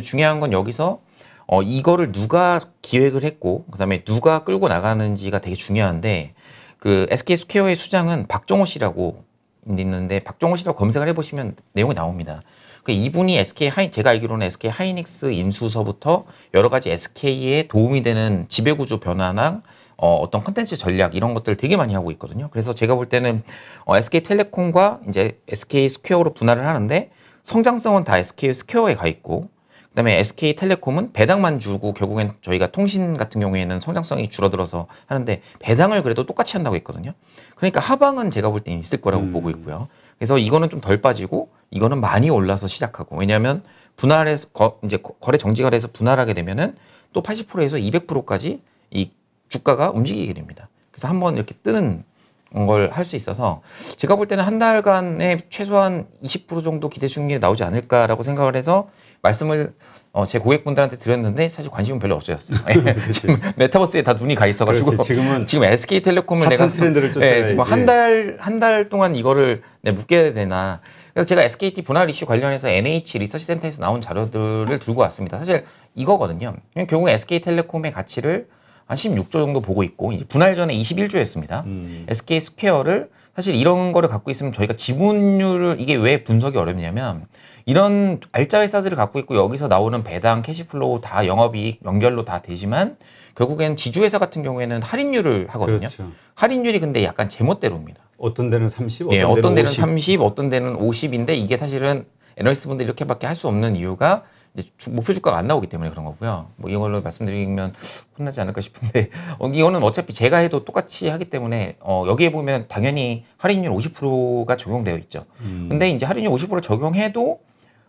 중요한 건 여기서 어, 이거를 누가 기획을 했고 그다음에 누가 끌고 나가는지가 되게 중요한데 그 SK 스퀘어의 수장은 박종호 씨라고 있는데 박종호 씨라고 검색을 해보시면 내용이 나옵니다. 그 이분이 SK 하이 제가 알기로는 SK 하이닉스 인수서부터 여러 가지 SK에 도움이 되는 지배구조 변화나 어, 어떤 컨텐츠 전략 이런 것들 을 되게 많이 하고 있거든요. 그래서 제가 볼 때는 어, SK텔레콤과 이제 SK 스퀘어로 분할을 하는데 성장성은 다 SK 스퀘어에 가 있고 그다음에 SK텔레콤은 배당만 주고 결국엔 저희가 통신 같은 경우에는 성장성이 줄어들어서 하는데 배당을 그래도 똑같이 한다고 했거든요. 그러니까 하방은 제가 볼 때는 있을 거라고 음. 보고 있고요. 그래서 이거는 좀 덜 빠지고 이거는 많이 올라서 시작하고 왜냐하면 분할해서 거, 이제 거래 정지가 돼서 분할하게 되면은 또 80%에서 200%까지 이 주가가 움직이게 됩니다. 그래서 한번 이렇게 뜨는 걸 할 수 있어서 제가 볼 때는 한 달간에 최소한 20% 정도 기대 수익률이 나오지 않을까라고 생각을 해서 말씀을 어, 제 고객분들한테 드렸는데 사실 관심은 별로 없어졌어요. [laughs] 예, 메타버스에 다 눈이 가 있어가지고 그렇지, 지금은 지금 SK 텔레콤을 내가 트렌드를 쫓아야 예, 뭐 한달 한 달 동안 이거를 네, 묶게 되나. 그래서 제가 SKT 분할 이슈 관련해서 NH 리서치 센터에서 나온 자료들을 들고 왔습니다. 사실 이거거든요. 결국 SK 텔레콤의 가치를 한 16조 정도 보고 있고 이제 분할 전에 21조였습니다. 음. SK 스퀘어를 사실 이런 거를 갖고 있으면 저희가 지분율을 이게 왜 분석이 어렵냐면 이런 알짜 회사들을 갖고 있고 여기서 나오는 배당, 캐시플로우 다 영업이익 연결로 다 되지만 결국엔 지주회사 같은 경우에는 할인율을 하거든요. 그렇죠. 할인율이 근데 약간 제멋대로입니다. 어떤 데는 30, 어떤, 네, 데는, 어떤 데는 30, 어떤 데는 50인데 이게 사실은 애널리스트 분들 이렇게밖에 할 수 없는 이유가 이제 주, 목표 주가가 안 나오기 때문에 그런 거고요. 뭐 이걸로 말씀드리면 혼나지 않을까 싶은데 [laughs] 어, 이거는 어차피 제가 해도 똑같이 하기 때문에 어, 여기에 보면 당연히 할인율 50%가 적용되어 있죠. 음. 근데 이제 할인율 5 0 적용해도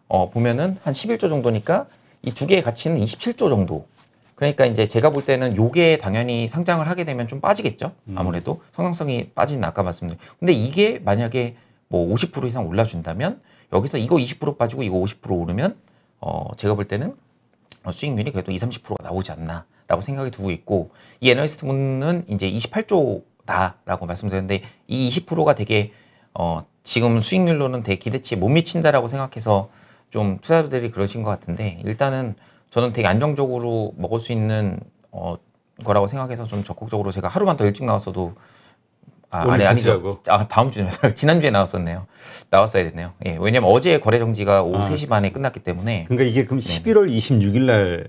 어, 보면은 한 11조 정도니까 이 두 개의 가치는 27조 정도. 그러니까 이제 제가 볼 때는 요게 당연히 상장을 하게 되면 좀 빠지겠죠. 음. 아무래도 성장성이 빠진 아까 말씀드린. 근데 이게 만약에 뭐 50% 이상 올라준다면 여기서 이거 20% 빠지고 이거 50% 오르면 어, 제가 볼 때는 어, 수익률이 그래도 20, 30%가 나오지 않나라고 생각이 두고 있고 이 애널리스트 분은 이제 28조다라고 말씀드렸는데 이 20%가 되게 어, 지금 수익률로는 되게 기대치에 못 미친다라고 생각해서 좀 투자자들이 그러신 것 같은데 일단은 저는 되게 안정적으로 먹을 수 있는 어, 거라고 생각해서 좀 적극적으로 제가 하루만 더 일찍 나왔어도 아, 오늘 아니, 아니죠. 아, 다음 [laughs] 주에 지난주에 나왔었네요. 나왔어야 됐네요. 예, 왜냐면 어제 거래 정지가 오후 아, 3시 반에 끝났기 때문에. 그러니까 이게 그럼 11월 26일 날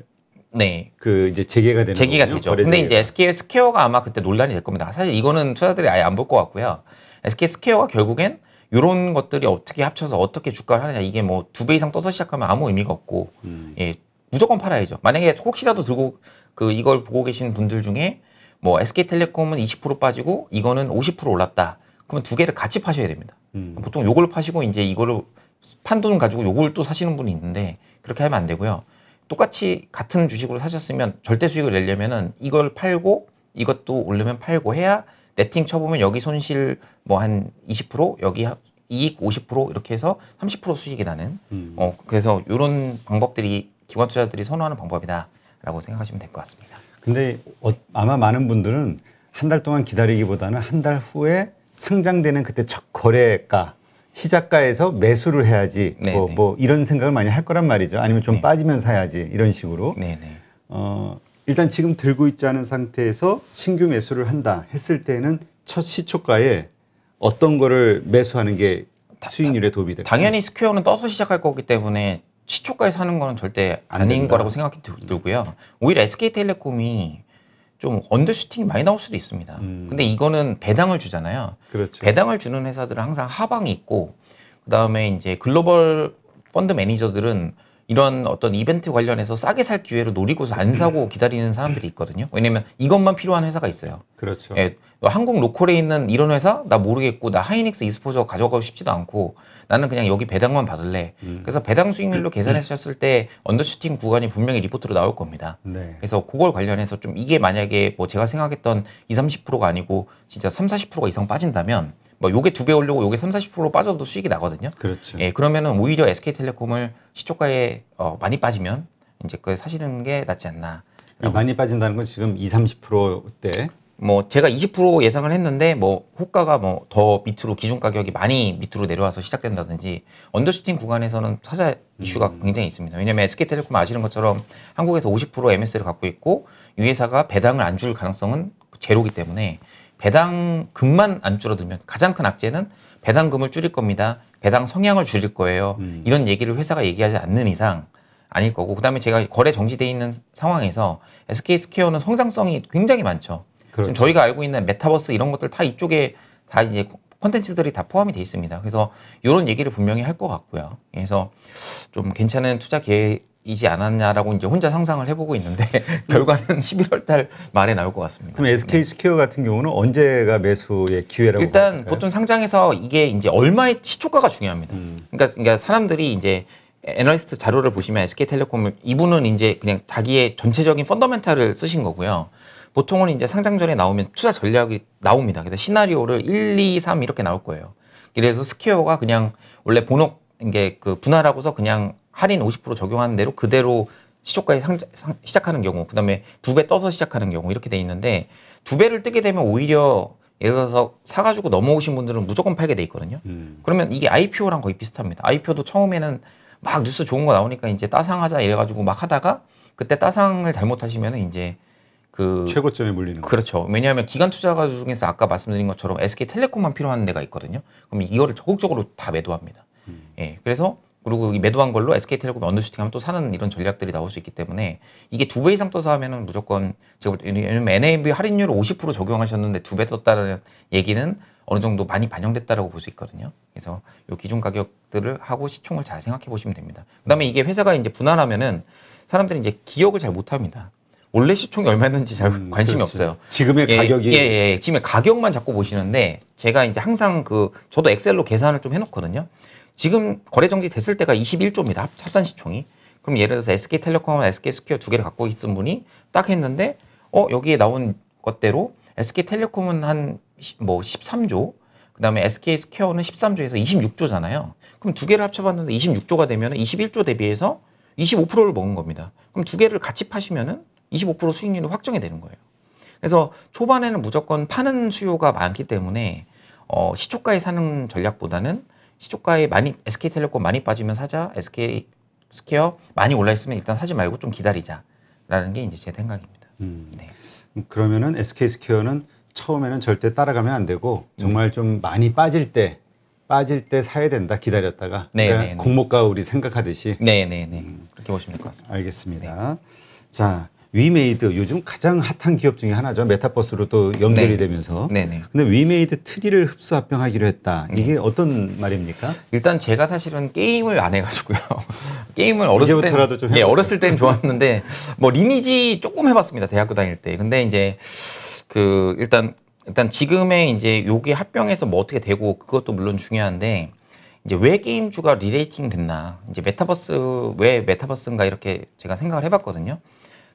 네. 그 이제 재개가 되는 재개가 되죠. 근데 이제 SK 스퀘어가 아마 그때 논란이 될 겁니다. 사실 이거는 투자들이 아예 안 볼 것 같고요. SK 스퀘어가 결국엔 이런 것들이 어떻게 합쳐서 어떻게 주가를 하느냐 이게 뭐 두 배 이상 떠서 시작하면 아무 의미가 없고 음. 예 무조건 팔아야죠. 만약에 혹시라도 들고 그 이걸 보고 계신 분들 중에 뭐 SK텔레콤은 20% 빠지고 이거는 50% 올랐다. 그러면 두 개를 같이 파셔야 됩니다. 음. 보통 요걸 파시고 이제 이거를 판 돈 가지고 요걸 또 사시는 분이 있는데 그렇게 하면 안 되고요. 똑같이 같은 주식으로 사셨으면 절대 수익을 내려면은 이걸 팔고 이것도 올르면 팔고 해야 네팅 쳐보면 여기 손실 뭐 한20% 여기 이익 50% 이렇게 해서 30% 수익이 나는 음. 어 그래서 요런 방법들이 기관 투자들이 선호하는 방법이다라고 생각하시면 될 것 같습니다. 근데 어, 아마 많은 분들은 한 달 동안 기다리기보다는 한 달 후에 상장되는 그때 첫 거래가 시작가에서 매수를 해야지 네, 뭐, 네. 뭐, 이런 생각을 많이 할 거란 말이죠. 아니면 좀네빠지면사야지 이런 식으로. 네네. 네. 어, 일단 지금 들고 있지 않은 상태에서 신규 매수를 한다 했을 때는 첫 시초가에 어떤 거를 매수하는 게 수익률에 도움이 될까요? 당연히 스퀘어는 떠서 시작할 거기 때문에 시초가에 사는 거는 절대 아닌 거라고 생각이 들고요. 오히려 SK텔레콤이 좀 언더슈팅이 많이 나올 수도 있습니다. 음. 근데 이거는 배당을 주잖아요. 그렇죠. 배당을 주는 회사들은 항상 하방이 있고 그다음에 이제 글로벌 펀드 매니저들은 이런 어떤 이벤트 관련해서 싸게 살기회로 노리고서 안 음. 사고 기다리는 사람들이 있거든요. 왜냐면 이것만 필요한 회사가 있어요. 그렇죠. 예, 뭐 한국 로컬에 있는 이런 회사 나 모르겠고 나 하이닉스 이스포저 가져가고 싶지도 않고 나는 그냥 여기 배당만 받을래. 음. 그래서 배당 수익률로 그, 계산했었을 음. 때 언더슈팅 구간이 분명히 리포트로 나올 겁니다. 네. 그래서 그걸 관련해서 좀 이게 만약에 뭐 제가 생각했던 20, 30%가 아니고 진짜 3, 40%가 이상 빠진다면 뭐 요게 두 배 올리고 요게 3, 40% 빠져도 수익이 나거든요. 그렇죠. 예, 그러면은 오히려 SK텔레콤을 시초가에 어, 많이 빠지면 이제 그걸 사시는 게 낫지 않나. 그 많이 빠진다는 건 지금 2, 30%대. 뭐 제가 20% 예상을 했는데 뭐 호가가 뭐 더 밑으로 기준 가격이 많이 밑으로 내려와서 시작된다든지 언더슈팅 구간에서는 사자 이슈가 음. 굉장히 있습니다. 왜냐하면 SK텔레콤 아시는 것처럼 한국에서 50% MS를 갖고 있고 유 회사가 배당을 안 줄 가능성은 제로기 때문에 배당금만 안 줄어들면 가장 큰 악재는 배당금을 줄일 겁니다. 배당 성향을 줄일 거예요. 음. 이런 얘기를 회사가 얘기하지 않는 이상 아닐 거고 그다음에 제가 거래 정지돼 있는 상황에서 SK 스퀘어는 성장성이 굉장히 많죠. 그렇죠. 지금 저희가 알고 있는 메타버스 이런 것들 다 이쪽에 다 이제 콘텐츠들이 다 포함이 돼 있습니다. 그래서 이런 얘기를 분명히 할 것 같고요. 그래서 좀 괜찮은 투자 계획 이지 않았냐라고 이제 혼자 상상을 해보고 있는데 [laughs] 결과는 11월 음. 달 말에 나올 것 같습니다. 그럼 SK 네. 스퀘어 같은 경우는 언제가 매수의 기회라고 일단 생각할까요? 보통 상장에서 이게 이제 얼마의 시초가가 중요합니다. 음. 그러니까, 그러니까 사람들이 이제 애널리스트 자료를 보시면 SK텔레콤을 이분은 이제 그냥 자기의 전체적인 펀더멘탈을 쓰신 거고요. 보통은 이제 상장 전에 나오면 투자 전략이 나옵니다. 그래서 시나리오를 1, 2, 3 이렇게 나올 거예요. 그래서 스퀘어가 그냥 원래 본업 이게 그 분할하고서 그냥 할인 50% 적용하는 대로 그대로 시초가에 상장 시작하는 경우, 그 다음에 두 배 떠서 시작하는 경우 이렇게 돼 있는데 두 배를 뜨게 되면 오히려 예를 들어서 사가지고 넘어오신 분들은 무조건 팔게 돼 있거든요. 음. 그러면 이게 IPO랑 거의 비슷합니다. IPO도 처음에는 막 뉴스 좋은 거 나오니까 이제 따상하자 이래가지고 막 하다가 그때 따상을 잘못하시면 이제 그 최고점에 물리는 그렇죠. 왜냐하면 기간 투자가 중에서 아까 말씀드린 것처럼 SK 텔레콤만 필요한 데가 있거든요. 그럼 이거를 적극적으로 다 매도합니다. 음. 예, 그래서 그리고 매도한 걸로 SK텔레콤 언더슈팅하면 또 사는 이런 전략들이 나올 수 있기 때문에 이게 두 배 이상 떠서 하면은 무조건 제가 왜냐면 NAV 할인율 을50% 적용하셨는데 두 배 떴다는 얘기는 어느 정도 많이 반영됐다라고 볼 수 있거든요. 그래서 요 기준 가격들을 하고 시총을 잘 생각해 보시면 됩니다. 그다음에 이게 회사가 이제 분할하면은 사람들이 이제 기억을 잘 못합니다. 원래 시총이 얼마였는지 잘 음, 관심이 그렇지. 없어요. 지금의 예, 가격이 예, 예, 예. 지금의 가격만 자꾸 보시는데 제가 이제 항상 그 저도 엑셀로 계산을 좀 해놓거든요. 지금 거래 정지 됐을 때가 21조입니다. 합산 시총이. 그럼 예를 들어서 SK텔레콤, SK스퀘어 두 개를 갖고 있은 분이 딱 했는데 어 여기에 나온 것대로 SK텔레콤은 한 뭐 13조, 그다음에 SK스퀘어는 13조에서 26조잖아요. 그럼 두 개를 합쳐봤는데 26조가 되면 21조 대비해서 25%를 먹은 겁니다. 그럼 두 개를 같이 파시면은 25% 수익률이 확정이 되는 거예요. 그래서 초반에는 무조건 파는 수요가 많기 때문에 어, 시초가에 사는 전략보다는 시초가에 많이 SK텔레콤 많이 빠지면 사자, SK 스퀘어 많이 올라 있으면 일단 사지 말고 좀 기다리자라는 게 이제 제 생각입니다. 음. 네. 음, 그러면은 SK 스퀘어는 처음에는 절대 따라가면 안 되고 음. 정말 좀 많이 빠질 때 빠질 때 사야 된다 기다렸다가 네, 그러니까 네, 네. 공모가 우리 생각하듯이 네네네 음. 그렇게 보시면 될 것 같습니다. 알겠습니다. 네. 자. 위메이드 요즘 가장 핫한 기업 중에 하나죠. 메타버스로 도 연결이 네. 되면서. 네네. 근데 위메이드 트리를 흡수 합병하기로 했다. 네. 이게 음. 어떤 말입니까? 일단 제가 사실은 게임을 안 해가지고요. [laughs] 게임을 어렸을 때부터라도 좀 예, 어렸을 때는 좋았는데 뭐 리니지 조금 해봤습니다. 대학교 다닐 때. 근데 이제 그 일단 일단 지금의 이제 요게 합병해서 뭐 어떻게 되고 그것도 물론 중요한데 이제 왜 게임주가 리레이팅 됐나 이제 메타버스 왜 메타버스인가 이렇게 제가 생각을 해봤거든요.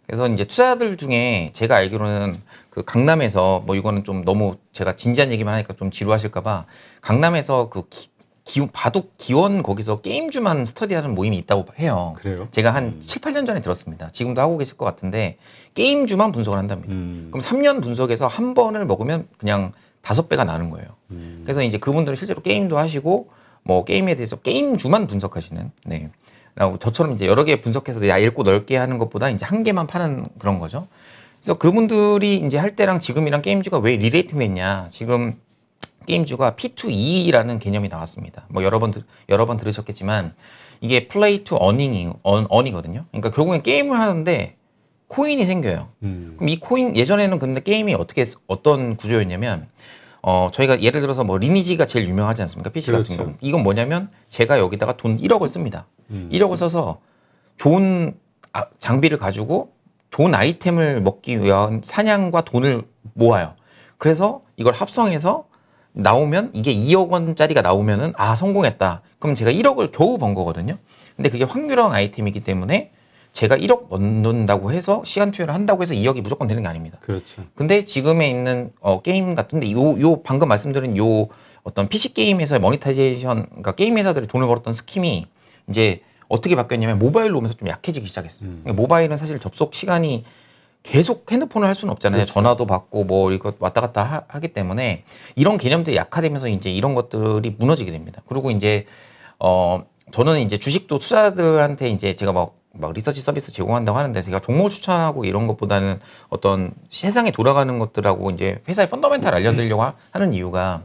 그래서 이제 투자자들 중에 제가 알기로는 그 강남에서 뭐 이거는 좀 너무 제가 진지한 얘기만 하니까 좀 지루하실까봐 강남에서 그 기, 기, 바둑 기원 거기서 게임주만 스터디하는 모임이 있다고 해요. 그래요? 제가 한 음. 7, 8년 전에 들었습니다. 지금도 하고 계실 것 같은데 게임주만 분석을 한답니다. 음. 그럼 3년 분석에서 한 번을 먹으면 그냥 다섯 배가 나는 거예요. 음. 그래서 이제 그분들은 실제로 게임도 하시고 뭐 게임에 대해서 게임주만 분석하시는 네. 저처럼 이제 여러 개 분석해서 얇고 아, 넓게 하는 것보다 이제 한 개만 파는 그런 거죠. 그래서 그분들이 이제 할 때랑 지금이랑 게임주가왜리레이팅됐냐 지금 게임주가 P2E라는 개념이 나왔습니다. 뭐 여러 번 여러 번 들으셨겠지만 이게 플레이 투 어닝이 어닝이거든요. 그러니까 결국엔 게임을 하는데 코인이 생겨요. 음. 그럼 이 코인 예전에는 근데 게임이 어떻게 어떤 구조였냐면 어, 저희가 예를 들어서 뭐 리니지가 제일 유명하지 않습니까? PC 그렇죠. 같은 경우. 이건 뭐냐면 제가 여기다가 돈 1억을 씁니다. 음. 1억을 써서 좋은 아, 장비를 가지고 좋은 아이템을 먹기 위한 사냥과 돈을 모아요. 그래서 이걸 합성해서 나오면 이게 2억 원짜리가 나오면은 아 성공했다. 그럼 제가 1억을 겨우 번 거거든요. 근데 그게 확률형 아이템이기 때문에 제가 1억 넣는다고 해서 시간 투여를 한다고 해서 2억이 무조건 되는 게 아닙니다. 그렇죠. 근데 지금에 있는 어, 게임 같은데 요, 요 방금 말씀드린 요 어떤 PC 게임에서의 머니타이제이션, 그러니까 게임 회사들이 돈을 벌었던 스킴이 이제 어떻게 바뀌었냐면 모바일로 오면서 좀 약해지기 시작했어요. 음. 그러니까 모바일은 사실 접속 시간이 계속 핸드폰을 할 수는 없잖아요. 그렇죠. 전화도 받고 뭐 이거 왔다 갔다 하, 기 때문에 이런 개념들이 약화되면서 이제 이런 것들이 무너지게 됩니다. 그리고 이제 어 저는 이제 주식도 투자들한테 이제 제가 막막 리서치 서비스 제공한다고 하는데 제가 종목을 추천하고 이런 것보다는 어떤 세상에 돌아가는 것들하고 이제 회사의 펀더멘탈 음, 음. 알려드리려고 하, 하는 이유가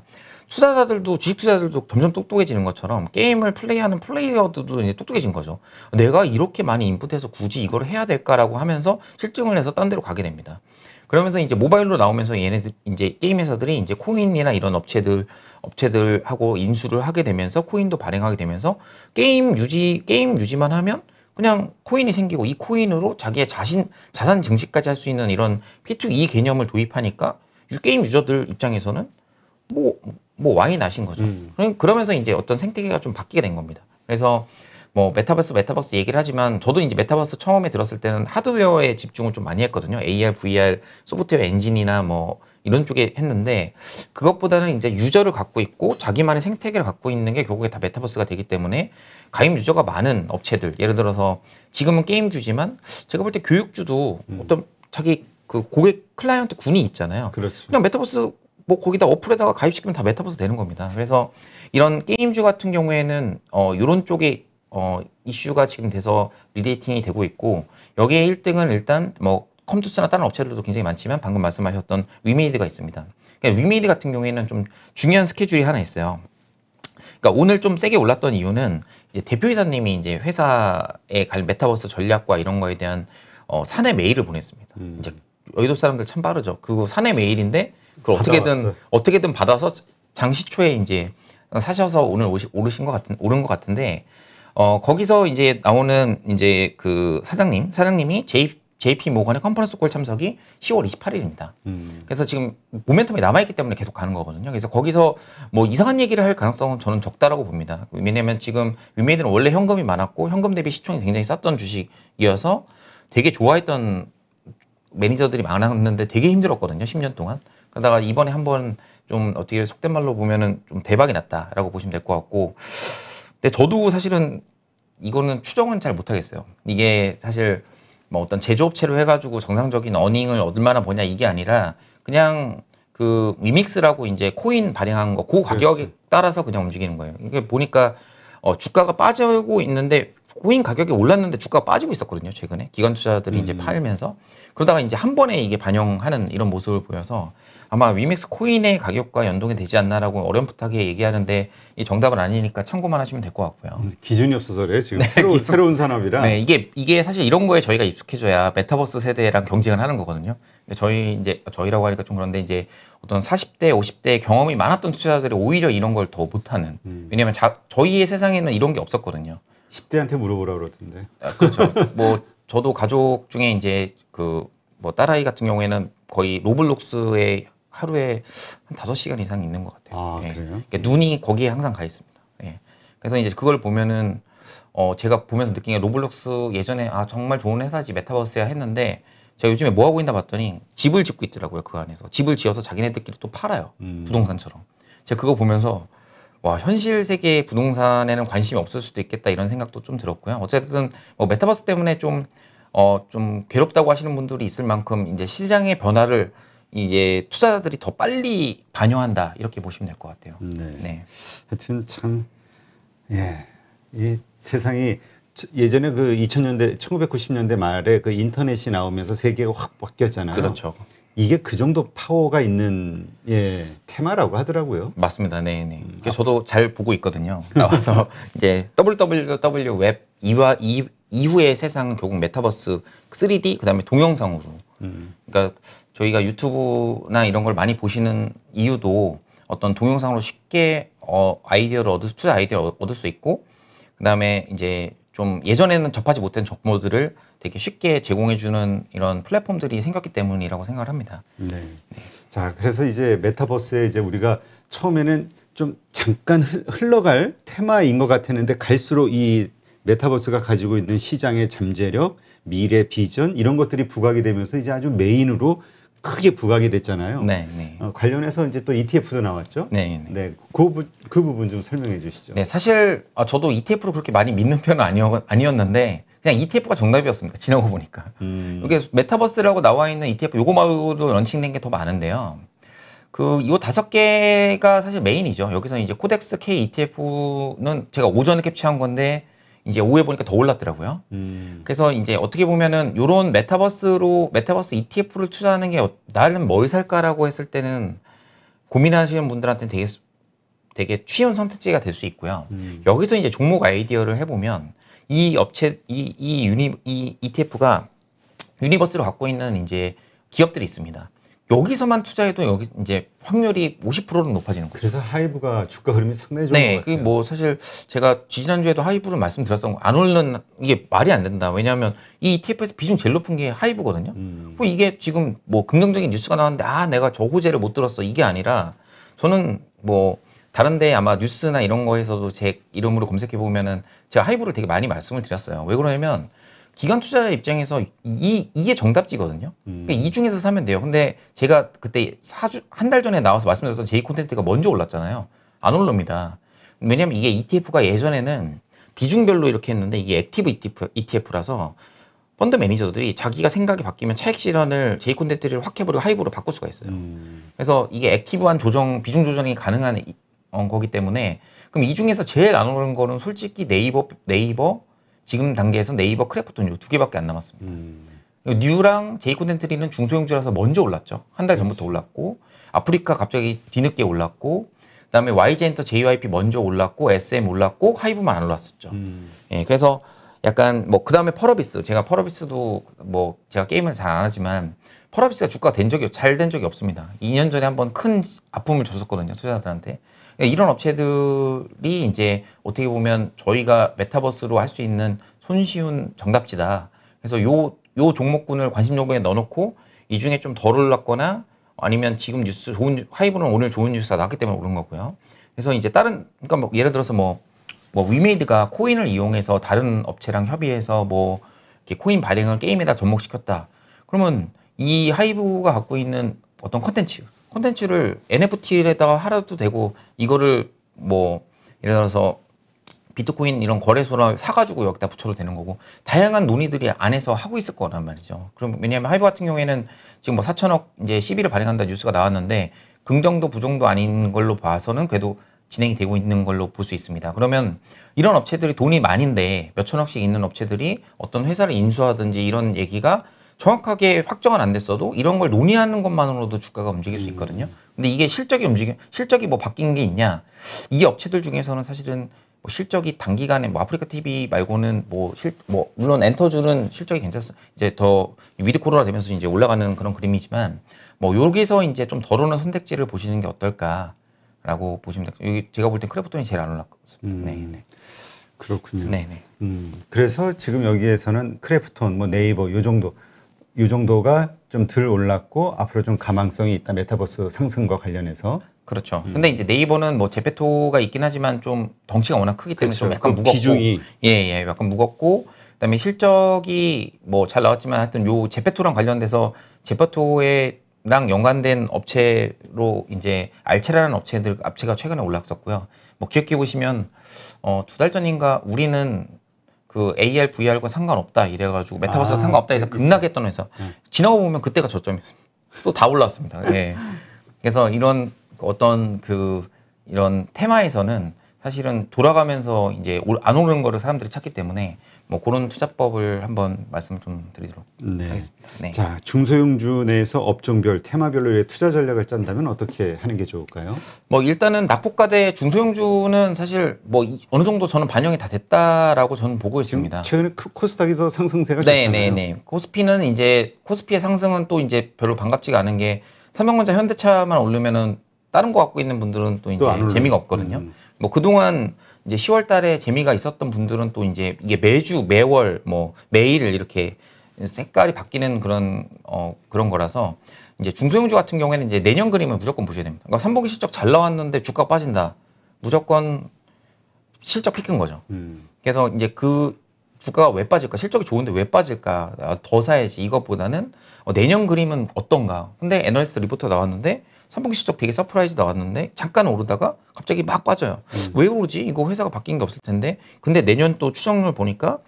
투자자들도 주식 투자자들도 점점 똑똑해지는 것처럼 게임을 플레이하는 플레이어들도 이제 똑똑해진 거죠. 내가 이렇게 많이 인풋해서 굳이 이걸 해야 될까라고 하면서 실증을 해서 딴 데로 가게 됩니다. 그러면서 이제 모바일로 나오면서 얘네들 이제 게임 회사들이 이제 코인이나 이런 업체들 업체들하고 인수를 하게 되면서 코인도 발행하게 되면서 게임 유지 게임 유지만 하면 그냥 코인이 생기고 이 코인으로 자기의 자신 자산 증식까지 할 수 있는 이런 P2E 개념을 도입하니까 게임 유저들 입장에서는 뭐뭐 뭐 와인 뭐 나신 거죠. 음. 그러면서 이제 어떤 생태계가 좀 바뀌게 된 겁니다. 그래서 뭐 메타버스 메타버스 얘기를 하지만 저도 이제 메타버스 처음에 들었을 때는 하드웨어에 집중을 좀 많이 했거든요. AR, VR, 소프트웨어 엔진이나 뭐 이런 쪽에 했는데 그것보다는 이제 유저를 갖고 있고 자기만의 생태계를 갖고 있는 게 결국에 다 메타버스가 되기 때문에 가입 유저가 많은 업체들 예를 들어서 지금은 게임주지만 제가 볼 때 교육주도 음. 어떤 자기 그 고객 클라이언트 군이 있잖아요. 그렇지. 그냥 메타버스 뭐 거기다 어플에다가 가입시키면 다 메타버스 되는 겁니다. 그래서 이런 게임주 같은 경우에는 어 요런 쪽에 어 이슈가 지금 돼서 리데이팅이 되고 있고 여기에 1등은 일단 뭐 컴투스나 다른 업체들도 굉장히 많지만 방금 말씀하셨던 위메이드가 있습니다. 그러니까 위메이드 같은 경우에는 좀 중요한 스케줄이 하나 있어요. 그러니까 오늘 좀 세게 올랐던 이유는 이제 대표이사님이 이제 회사에 갈 메타버스 전략과 이런 거에 대한 어, 사내 메일을 보냈습니다. 음. 이제 여의도 사람들 참 빠르죠. 그거 사내 메일인데 그걸 어떻게든 받아왔어. 어떻게든 받아서 장시 초에 이제 사셔서 오늘 오시, 오르신 것 같은 오른 것 같은데 어 거기서 이제 나오는 이제 그 사장님 사장님이 제 JP 모건의 컨퍼런스 콜 참석이 10월 28일입니다. 음. 그래서 지금 모멘텀이 남아있기 때문에 계속 가는 거거든요. 그래서 거기서 뭐 이상한 얘기를 할 가능성은 저는 적다라고 봅니다. 왜냐면 지금 위메이드는 원래 현금이 많았고 현금 대비 시총이 굉장히 쌌던 주식이어서 되게 좋아했던 매니저들이 많았는데 되게 힘들었거든요. 10년 동안. 그러다가 이번에 한번 좀 어떻게 속된 말로 보면은 좀 대박이 났다라고 보시면 될 것 같고. 근데 저도 사실은 이거는 추정은 잘 못하겠어요. 이게 사실 뭐 어떤 제조업체로 해가지고 정상적인 어닝을 얼마나 버냐 이게 아니라 그냥 그 위믹스라고 이제 코인 발행한 거그 가격에 따라서 그냥 움직이는 거예요. 이게 보니까 어, 주가가 빠지고 있는데 코인 가격이 올랐는데 주가가 빠지고 있었거든요. 최근에 기관 투자들이 음. 이제 팔면서 그러다가 이제 한 번에 이게 반영하는 이런 모습을 보여서 아마 위맥스 코인의 가격과 연동이 되지 않나라고 어렴풋하게 얘기하는데 이 정답은 아니니까 참고만 하시면 될 것 같고요. 기준이 없어서 그래 지금 네, 새로운 기준, 새로운 산업이라. 네 이게 이게 사실 이런 거에 저희가 익숙해져야 메타버스 세대랑 경쟁을 하는 거거든요. 저희 이제 저희라고 하니까 좀 그런데 이제 어떤 40대 50대 경험이 많았던 투자자들이 오히려 이런 걸 더 못하는. 음. 왜냐하면 자, 저희의 세상에는 이런 게 없었거든요. 10대한테 물어보라 그러던데. 아, 그렇죠. 뭐 저도 가족 중에 이제 그 뭐 딸아이 같은 경우에는 거의 로블록스에 하루에 한5 시간 이상 있는 것 같아요. 아, 예. 그래요? 그러니까 눈이 거기에 항상 가 있습니다. 예. 그래서 이제 그걸 보면은 어 제가 보면서 느낀 게 로블록스 예전에 아 정말 좋은 회사지 메타버스야 했는데 제가 요즘에 뭐 하고 있나 봤더니 집을 짓고 있더라고요 그 안에서 집을 지어서 자기네들끼리 또 팔아요 음. 부동산처럼 제가 그거 보면서 와 현실 세계의 부동산에는 관심이 없을 수도 있겠다 이런 생각도 좀 들었고요. 어쨌든 뭐 메타버스 때문에 좀 어, 좀 괴롭다고 하시는 분들이 있을 만큼 이제 시장의 변화를 이제 투자자들이 더 빨리 반영한다 이렇게 보시면 될 것 같아요. 네. 네. 하여튼 참 예, 이 세상이 예전에 그 2000년대 1990년대 말에 그 인터넷이 나오면서 세계가 확 바뀌었잖아요. 그렇죠. 이게 그 정도 파워가 있는 예, 테마라고 하더라고요. 맞습니다. 네, 네. 음, 저도 잘 보고 있거든요. 나와서 [laughs] 이제 WWW 웹 이와 이 이후의 세상은 결국 메타버스 3D 그다음에 동영상으로. 음. 그러니까 저희가 유튜브나 이런 걸 많이 보시는 이유도 어떤 동영상으로 쉽게 어, 아이디어를 얻을 투자 아이디어를 얻을 수 있고 그다음에 이제 좀 예전에는 접하지 못한 정보들을 되게 쉽게 제공해주는 이런 플랫폼들이 생겼기 때문이라고 생각을 합니다. 네. 네. 자, 그래서 이제 메타버스에 이제 우리가 처음에는 좀 잠깐 흘러갈 테마인 것 같았는데 갈수록 이 메타버스가 가지고 있는 시장의 잠재력, 미래 비전 이런 것들이 부각이 되면서 이제 아주 메인으로 크게 부각이 됐잖아요. 네, 네. 어, 관련해서 이제 또 ETF도 나왔죠. 네, 네, 네. 네 그, 부, 그 부분 좀 설명해 주시죠. 네, 사실 아, 저도 e t f 로 그렇게 많이 믿는 편은 아니었, 아니었는데 그냥 ETF가 정답이었습니다. 지나고 보니까 음. 이게 메타버스라고 나와 있는 ETF 요거 말로도 런칭된 게 더 많은데요. 그요 다섯 개가 사실 메인이죠. 여기서 이제 코덱스 K ETF는 제가 오전에 캡처한 건데 이제 오후에 보니까 더 올랐더라고요. 음. 그래서 이제 어떻게 보면은 요런 메타버스로 메타버스 ETF를 투자하는 게 어, 나는 뭘 살까라고 했을 때는 고민하시는 분들한테는 되게 되게 쉬운 선택지가 될 수 있고요. 음. 여기서 이제 종목 아이디어를 해보면 이 업체 이이 유니 이 ETF가 유니버스로 갖고 있는 이제 기업들이 있습니다. 여기서만 투자해도 여기 이제 확률이 50%는 높아지는 거예요. 그래서 하이브가 주가 흐름이 상당히 좋은 네, 것뭐 그 사실 제가 지난주에도 하이브를 말씀드렸던 거안 오른 이게 말이 안 된다. 왜냐하면 이 ETF에서 비중 제일 높은 게 하이브거든요. 음. 이게 지금 뭐 긍정적인 뉴스가 나왔는데 아 내가 저 호재를 못 들었어 이게 아니라 저는 뭐 다른데 아마 뉴스나 이런 거에서도 제 이름으로 검색해 보면은 제가 하이브를 되게 많이 말씀을 드렸어요. 왜 그러냐면 기관 투자자 입장에서 이, 이게 정답지거든요. 음. 그러니까 이 중에서 사면 돼요. 근데 제가 그때 사주 한 달 전에 나와서 말씀드렸던 제이 콘텐츠가 먼저 올랐잖아요. 안 올릅니다. 왜냐면 이게 ETF가 예전에는 비중별로 이렇게 했는데 이게 액티브 ETF, ETF라서 펀드 매니저들이 자기가 생각이 바뀌면 차익 실현을 제이 콘텐츠를 확 해버리고 하이브로 바꿀 수가 있어요. 음. 그래서 이게 액티브한 조정, 비중 조정이 가능한 어, 거기 때문에 그럼 이 중에서 제일 안 오른 거는 솔직히 네이버, 네이버, 지금 단계에서 네이버 크래프톤 요두 개밖에 안 남았습니다. 음. 뉴랑 제이콘텐트리는 중소형주라서 먼저 올랐죠. 한 달 전부터 올랐고 아프리카 갑자기 뒤늦게 올랐고 그다음에 YG엔터 JYP 먼저 올랐고 SM 올랐고 하이브만 안 올랐었죠. 음. 예, 그래서 약간 뭐 그다음에 펄어비스 제가 펄어비스도 뭐 제가 게임을 잘 안 하지만 펄어비스가 주가가 된 적이 잘 된 적이 없습니다. 2년 전에 한번 큰 아픔을 줬었거든요 투자자들한테. 예, 이런 업체들이 이제 어떻게 보면 저희가 메타버스로 할 수 있는 손쉬운 정답지다. 그래서 요, 요 종목군을 관심 종목에 넣어놓고 이 중에 좀 덜 올랐거나 아니면 지금 뉴스 좋은 하이브는 오늘 좋은 뉴스가 나왔기 때문에 오른 거고요. 그래서 이제 다른 그러니까 뭐 예를 들어서 뭐뭐 뭐 위메이드가 코인을 이용해서 다른 업체랑 협의해서 뭐 코인 발행을 게임에다 접목시켰다. 그러면 이 하이브가 갖고 있는 어떤 컨텐츠 콘텐츠를 NFT에다가 하라도 되고 이거를 뭐 예를 들어서 비트코인 이런 거래소랑 사가지고 여기다 붙여도 되는 거고 다양한 논의들이 안에서 하고 있을 거란 말이죠. 그럼 왜냐하면 하이브 같은 경우에는 지금 뭐 4천억 이제 시비를 발행한다 뉴스가 나왔는데 긍정도 부정도 아닌 걸로 봐서는 그래도 진행이 되고 있는 걸로 볼 수 있습니다. 그러면 이런 업체들이 돈이 많은데 몇천억씩 있는 업체들이 어떤 회사를 인수하든지 이런 얘기가 정확하게 확정은 안 됐어도 이런 걸 논의하는 것만으로도 주가가 움직일 수 음. 있거든요. 근데 이게 실적이 움직여 실적이 뭐 바뀐 게 있냐? 이 업체들 중에서는 사실은 뭐 실적이 단기간에 뭐 아프리카 TV 말고는 뭐실뭐 뭐 물론 엔터줄은 실적이 괜찮았어 이제 더 위드 코로나 되면서 이제 올라가는 그런 그림이지만 뭐 여기서 이제 좀 덜어놓은 선택지를 보시는 게 어떨까라고 보시면 될것 같아요. 여기 제가 볼 땐 크래프톤이 제일 안 올랐습니다. 음. 네, 네. 그렇군요. 네, 네. 음, 그래서 지금 여기에서는 크래프톤, 뭐 네이버 요 정도 이 정도가 좀 덜 올랐고 앞으로 좀 가망성이 있다 메타버스 상승과 관련해서 그렇죠. 음. 근데 이제 네이버는 뭐 제페토가 있긴 하지만 좀 덩치가 워낙 크기 때문에 그렇죠. 좀 약간 그 무겁고 비중이 예예 예, 약간 무겁고 그다음에 실적이 뭐 잘 나왔지만 하여튼 요 제페토랑 관련돼서 제페토에랑 연관된 업체로 이제 알체라는 업체들 업체가 최근에 올랐었고요. 뭐 기억해 보시면 어, 두 달 전인가 우리는 그 AR, VR과 상관없다 이래가지고 메타버스랑 아, 상관없다 해서 네, 급락했던 있어요. 네. 회사 음. 지나고 보면 그때가 저점이었습니다. 또 다 올랐습니다. 예. 그래서 이런 어떤 그 이런 테마에서는 사실은 돌아가면서 이제 안 오르는 거를 사람들이 찾기 때문에 뭐 그런 투자법을 한번 말씀 을좀 드리도록 네. 하겠습니다. 네. 자 중소형주 내에서 업종별 테마별로 투자 전략을 짠다면 어떻게 하는 게 좋을까요? 뭐 일단은 낙폭가대 중소형주는 사실 뭐 어느 정도 저는 반영이 다 됐다라고 저는 보고 있습니다. 최근에 코스닥에서 상승세가 네네네 네, 네, 코스피는 이제 코스피의 상승은 또 이제 별로 반갑지가 않은 게 삼성전자 현대차만 오르면은 다른 거 갖고 있는 분들은 또 이제 재미가 없거든요. 음. 뭐 그동안 이제 10월 달에 재미가 있었던 분들은 또 이제 이게 매주 매월 뭐 매일 이렇게 색깔이 바뀌는 그런 어 그런 거라서 이제 중소형주 같은 경우에는 이제 내년 그림을 무조건 보셔야 됩니다. 그러니까 3분기 실적 잘 나왔는데 주가 빠진다. 무조건 실적 피큰 거죠. 음. 그래서 이제 그 주가가 왜 빠질까? 실적이 좋은데 왜 빠질까? 아, 더 사야지. 이것보다는 어, 내년 그림은 어떤가? 근데 애널리스트 리포터 나왔는데 3분기 실적 되게 서프라이즈 나왔는데 잠깐 오르다가 갑자기 막 빠져요. 음. 왜 오르지? 이거 회사가 바뀐 게 없을 텐데. 근데 내년 또추정률 보니까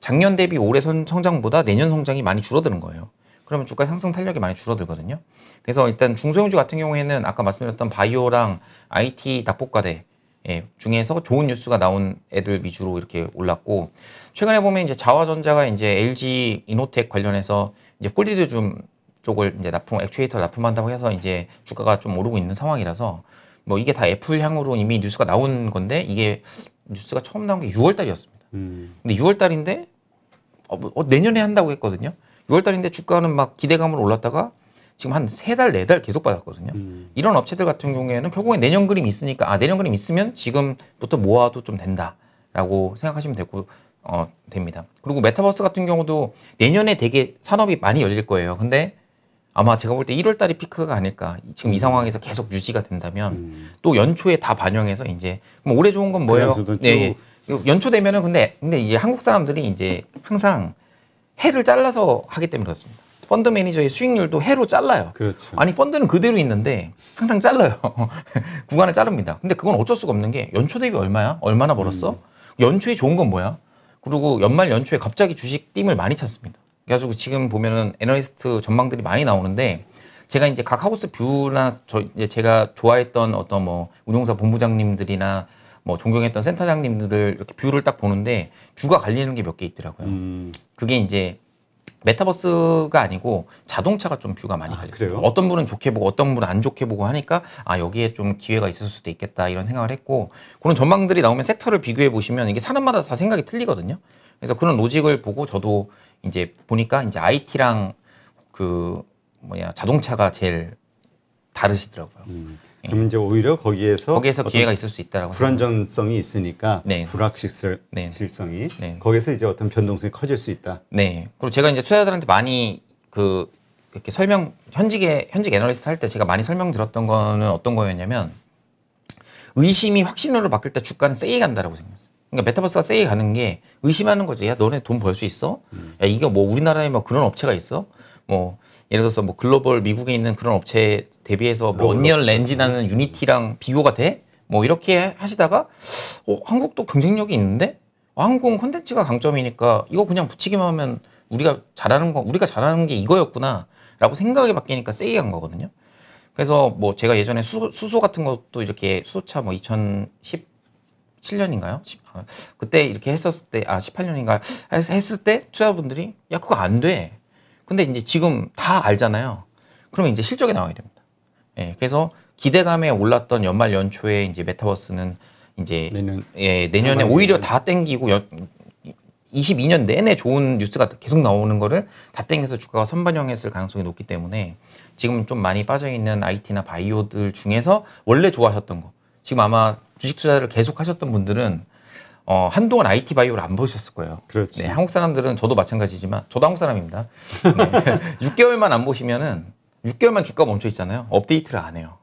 작년 대비 올해 성장보다 내년 성장이 많이 줄어드는 거예요. 그러면 주가 상승 탄력이 많이 줄어들거든요. 그래서 일단 중소형주 같은 경우에는 아까 말씀드렸던 바이오랑 IT 낙폭과대 예, 중에서 좋은 뉴스가 나온 애들 위주로 이렇게 올랐고 최근에 보면 이제 자화전자가 이제 LG 이노텍 관련해서 이제 폴리드 좀 쪽을 이제 납품, 액추에이터 납품한다고 해서 이제 주가가 좀 오르고 있는 상황이라서 뭐 이게 다 애플 향으로 이미 뉴스가 나온 건데 이게 뉴스가 처음 나온 게 6월 달이었습니다. 음. 근데 6월 달인데 어, 뭐, 어, 내년에 한다고 했거든요. 6월 달인데 주가는 막 기대감으로 올랐다가 지금 한 세 달, 네 달 계속 받았거든요. 음. 이런 업체들 같은 경우에는 결국에 내년 그림 있으니까 아, 내년 그림 있으면 지금부터 모아도 좀 된다라고 생각하시면 되고 어, 됩니다. 그리고 메타버스 같은 경우도 내년에 되게 산업이 많이 열릴 거예요. 근데 아마 제가 볼 때 1월 달이 피크가 아닐까. 지금 이 음. 상황에서 계속 유지가 된다면 음. 또 연초에 다 반영해서 이제 뭐럼 올해 좋은 건 뭐예요? 네. 예. 연초 되면은 근데 근데 이제 한국 사람들이 이제 항상 해를 잘라서 하기 때문에 그렇습니다. 펀드 매니저의 수익률도 해로 잘라요. 그렇죠. 아니 펀드는 그대로 있는데 항상 잘라요. [laughs] 구간을 자릅니다. 근데 그건 어쩔 수가 없는 게 연초 대비 얼마야? 얼마나 벌었어? 음. 연초에 좋은 건 뭐야? 그리고 연말 연초에 갑자기 주식 띠을 많이 찾습니다. 그래가지고 지금 보면은 애널리스트 전망들이 많이 나오는데 제가 이제 각 하우스 뷰나 저 이제 제가 좋아했던 어떤 뭐 운용사 본부장님들이나 뭐 존경했던 센터장님들 이렇게 뷰를 딱 보는데 뷰가 갈리는 게 몇 개 있더라고요. 음. 그게 이제 메타버스가 아니고 자동차가 좀 뷰가 많이 아, 갈렸어요. 아, 어떤 분은 좋게 보고 어떤 분은 안 좋게 보고 하니까 아 여기에 좀 기회가 있을 수도 있겠다 이런 생각을 했고 그런 전망들이 나오면 섹터를 비교해 보시면 이게 사람마다 다 생각이 틀리거든요. 그래서 그런 로직을 보고 저도 이제 보니까 이제 IT랑 그 뭐냐 자동차가 제일 다르시더라고요. 음. 예. 그럼 이제 오히려 거기에서 거기에서 기회가 있을 수 있다라고 불안전성이 있으니까 네. 불확실성이 네. 네. 거기서 이제 어떤 변동성이 커질 수 있다. 네. 그리고 제가 이제 투자자들한테 많이 그 이렇게 설명 현직에 현직 애널리스트 할 때 제가 많이 설명드렸던 거는 어떤 거였냐면 의심이 확신으로 바뀔 때 주가는 세게 간다라고 생각했어요. 그러니까 메타버스가 세게 가는 게 의심하는 거죠. 야 너네 돈 벌 수 있어? 야 이게 뭐 우리나라에 뭐 그런 업체가 있어? 뭐 예를 들어서 뭐 글로벌 미국에 있는 그런 업체 대비해서 뭐 언리얼 렌즈라는 유니티랑 비교가 돼? 뭐 이렇게 하시다가 어, 한국도 경쟁력이 있는데 아, 한국은 콘텐츠가 강점이니까 이거 그냥 붙이기만 하면 우리가 잘하는 거 우리가 잘하는 게 이거였구나라고 생각이 바뀌니까 세게 간 거거든요. 그래서 뭐 제가 예전에 수소, 수소 같은 것도 이렇게 수소차 뭐2010 17년인가요? 아, 그때 이렇게 했었을 때, 아, 18년인가 했을 때 투자자분들이 야, 그거 안 돼. 근데 이제 지금 다 알잖아요. 그러면 이제 실적이 나와야 됩니다. 예, 그래서 기대감에 올랐던 연말 연초에 이제 메타버스는 이제 내년, 예, 내년에 오히려 다 땡기고 연, 22년 내내 좋은 뉴스가 계속 나오는 거를 다 땡겨서 주가가 선반영했을 가능성이 높기 때문에 지금 좀 많이 빠져 있는 IT나 바이오들 중에서 원래 좋아하셨던 거 지금 아마 주식 투자를 계속 하셨던 분들은 어, 한동안 IT 바이오를 안 보셨을 거예요. 그렇지. 네, 한국 사람들은 저도 마찬가지지만 저도 한국 사람입니다. 네, 6개월만 [laughs] 안 보시면은 6개월만 주가 멈춰 있잖아요. 업데이트를 안 해요.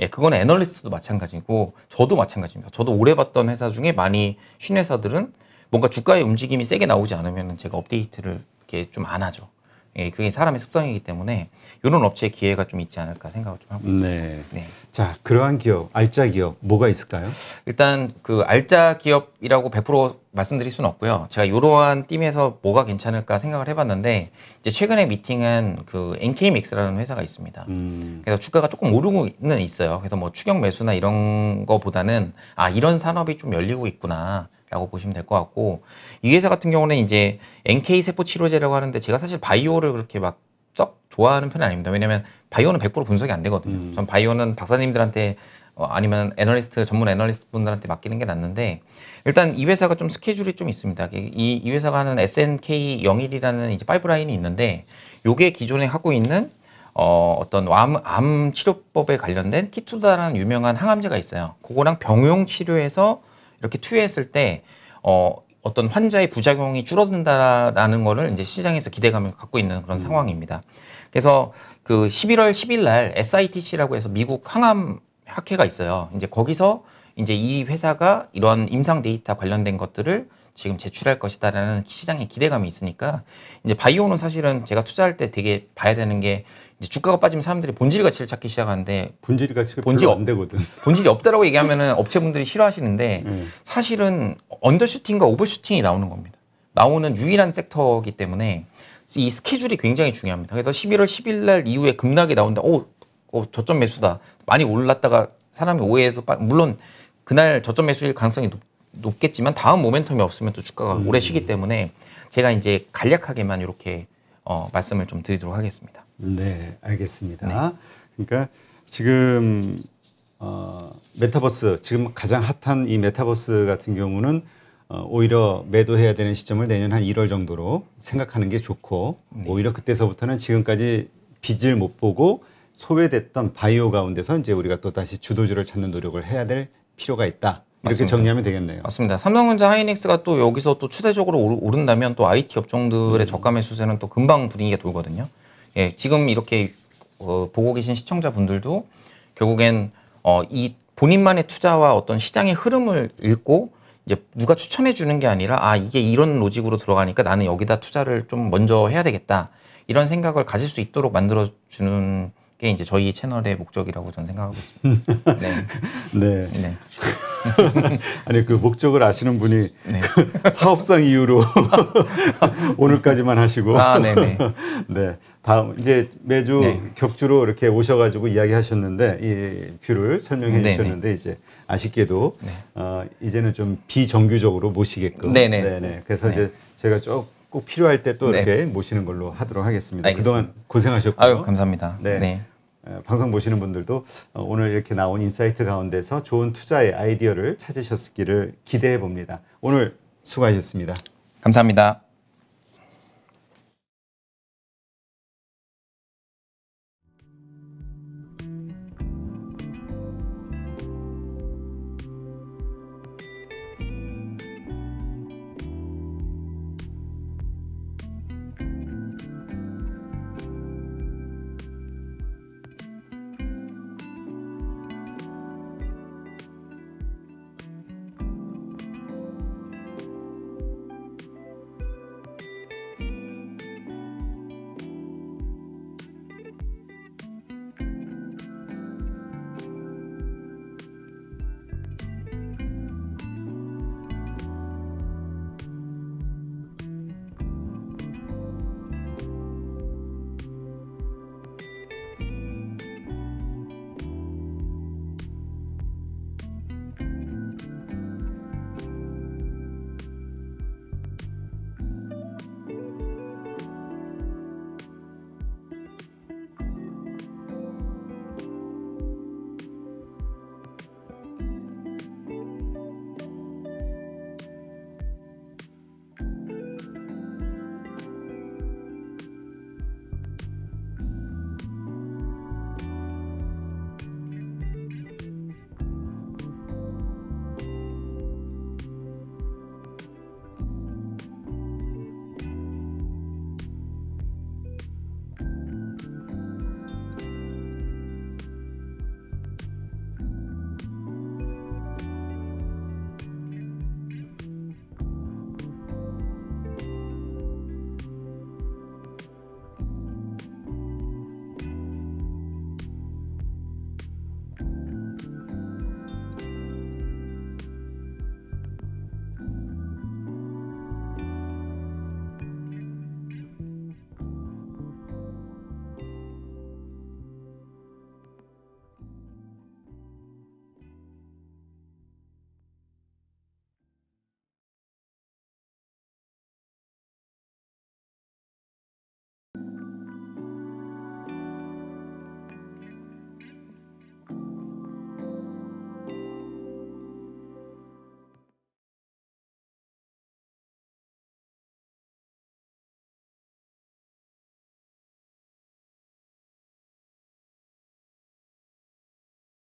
예, 그건 애널리스트도 마찬가지고 저도 마찬가지입니다. 저도 오래 봤던 회사 중에 많이 쉰 회사들은 뭔가 주가의 움직임이 세게 나오지 않으면 제가 업데이트를 이렇게 좀 안 하죠. 예, 그게 사람의 습성이기 때문에 이런 업체의 기회가 좀 있지 않을까 생각을 좀 하고 있습니다. 네. 네. 자, 그러한 기업, 알짜 기업 뭐가 있을까요? 일단 그 알짜 기업이라고 100% 말씀드릴 수는 없고요. 제가 이러한 팀에서 뭐가 괜찮을까 생각을 해봤는데 이제 최근에 미팅한 그 NKMX라는 회사가 있습니다. 음. 그래서 주가가 조금 오르고는 있어요. 그래서 뭐 추격 매수나 이런 거보다는 아 이런 산업이 좀 열리고 있구나. 라고 보시면 될 것 같고 이 회사 같은 경우는 이제 NK 세포 치료제라고 하는데 제가 사실 바이오를 그렇게 막썩 좋아하는 편은 아닙니다. 왜냐하면 바이오는 100% 분석이 안 되거든요. 음. 전 바이오는 박사님들한테 어, 아니면 애널리스트 전문 애널리스트 분들한테 맡기는 게 낫는데 일단 이 회사가 좀 스케줄이 좀 있습니다. 이, 이 회사가 하는 SNK 01이라는 이제 파이브라인이 있는데 요게 기존에 하고 있는 어, 어떤 암, 암 치료법에 관련된 키투다라는 유명한 항암제가 있어요. 그거랑 병용 치료에서 이렇게 투여했을 때 어, 어떤 환자의 부작용이 줄어든다라는 거를 이제 시장에서 기대감을 갖고 있는 그런 음. 상황입니다. 그래서 그 11월 10일 날 SITC라고 해서 미국 항암 학회가 있어요. 이제 거기서 이제 이 회사가 이런 임상 데이터 관련된 것들을 지금 제출할 것이다라는 시장의 기대감이 있으니까 이제 바이오는 사실은 제가 투자할 때 되게 봐야 되는 게 이제 주가가 빠지면 사람들이 본질 가치를 찾기 시작하는데 본질 가치가 본질 없 되거든. [laughs] 본질이 없다라고 얘기하면은 업체분들이 싫어하시는데 음. 사실은 언더슈팅과 오버슈팅이 나오는 겁니다. 나오는 유일한 섹터이기 때문에 이 스케줄이 굉장히 중요합니다. 그래서 11월 10일 날 이후에 급락이 나온다. 오, 오 저점 매수다. 많이 올랐다가 사람이 오해해서 빠, 물론 그날 저점 매수일 가능성이 높, 겠지만 다음 모멘텀이 없으면 또 주가가 음. 오래 쉬기 때문에 제가 이제 간략하게만 이렇게 어, 말씀을 좀 드리도록 하겠습니다. 네, 알겠습니다. 네. 그러니까 지금 어, 메타버스 지금 가장 핫한 이 메타버스 같은 경우는 어, 오히려 매도해야 되는 시점을 내년 한 1월 정도로 생각하는 게 좋고 네. 오히려 그때서부터는 지금까지 빚을 못 보고 소외됐던 바이오 가운데서 이제 우리가 또 다시 주도주를 찾는 노력을 해야 될 필요가 있다. 이렇게 맞습니다. 정리하면 되겠네요. 맞습니다. 삼성전자 하이닉스가 또 여기서 또 추세적으로 오른다면 또 IT 업종들의 음. 저가 매수세는 또 금방 분위기가 돌거든요. 예, 지금 이렇게 어, 보고 계신 시청자분들도 결국엔 어, 이 본인만의 투자와 어떤 시장의 흐름을 읽고 이제 누가 추천해 주는 게 아니라 아 이게 이런 로직으로 들어가니까 나는 여기다 투자를 좀 먼저 해야 되겠다 이런 생각을 가질 수 있도록 만들어 주는 게 이제 저희 채널의 목적이라고 저는 생각하고 있습니다. 네. [laughs] 네. 네. [laughs] 아니 그 목적을 아시는 분이 네. 그 사업상 이유로 [laughs] 오늘까지만 하시고 아, 네네. 네. 네. 네. 다음 이제 매주 네. 격주로 이렇게 오셔가지고 이야기하셨는데 이 뷰를 설명해 네, 네. 주셨는데 이제 아쉽게도 네. 어, 이제는 좀 비정규적으로 모시게끔 네네. 네네. 네. 그래서 네. 이제 제가 꼭 필요할 때또 네. 이렇게 모시는 걸로 하도록 하겠습니다. 알겠습니다. 그동안 고생하셨고요. 아유, 감사합니다. 네. 어, 방송 보시는 분들도 어, 오늘 이렇게 나온 인사이트 가운데서 좋은 투자의 아이디어를 찾으셨기를 기대해 봅니다. 오늘 수고하셨습니다. 감사합니다.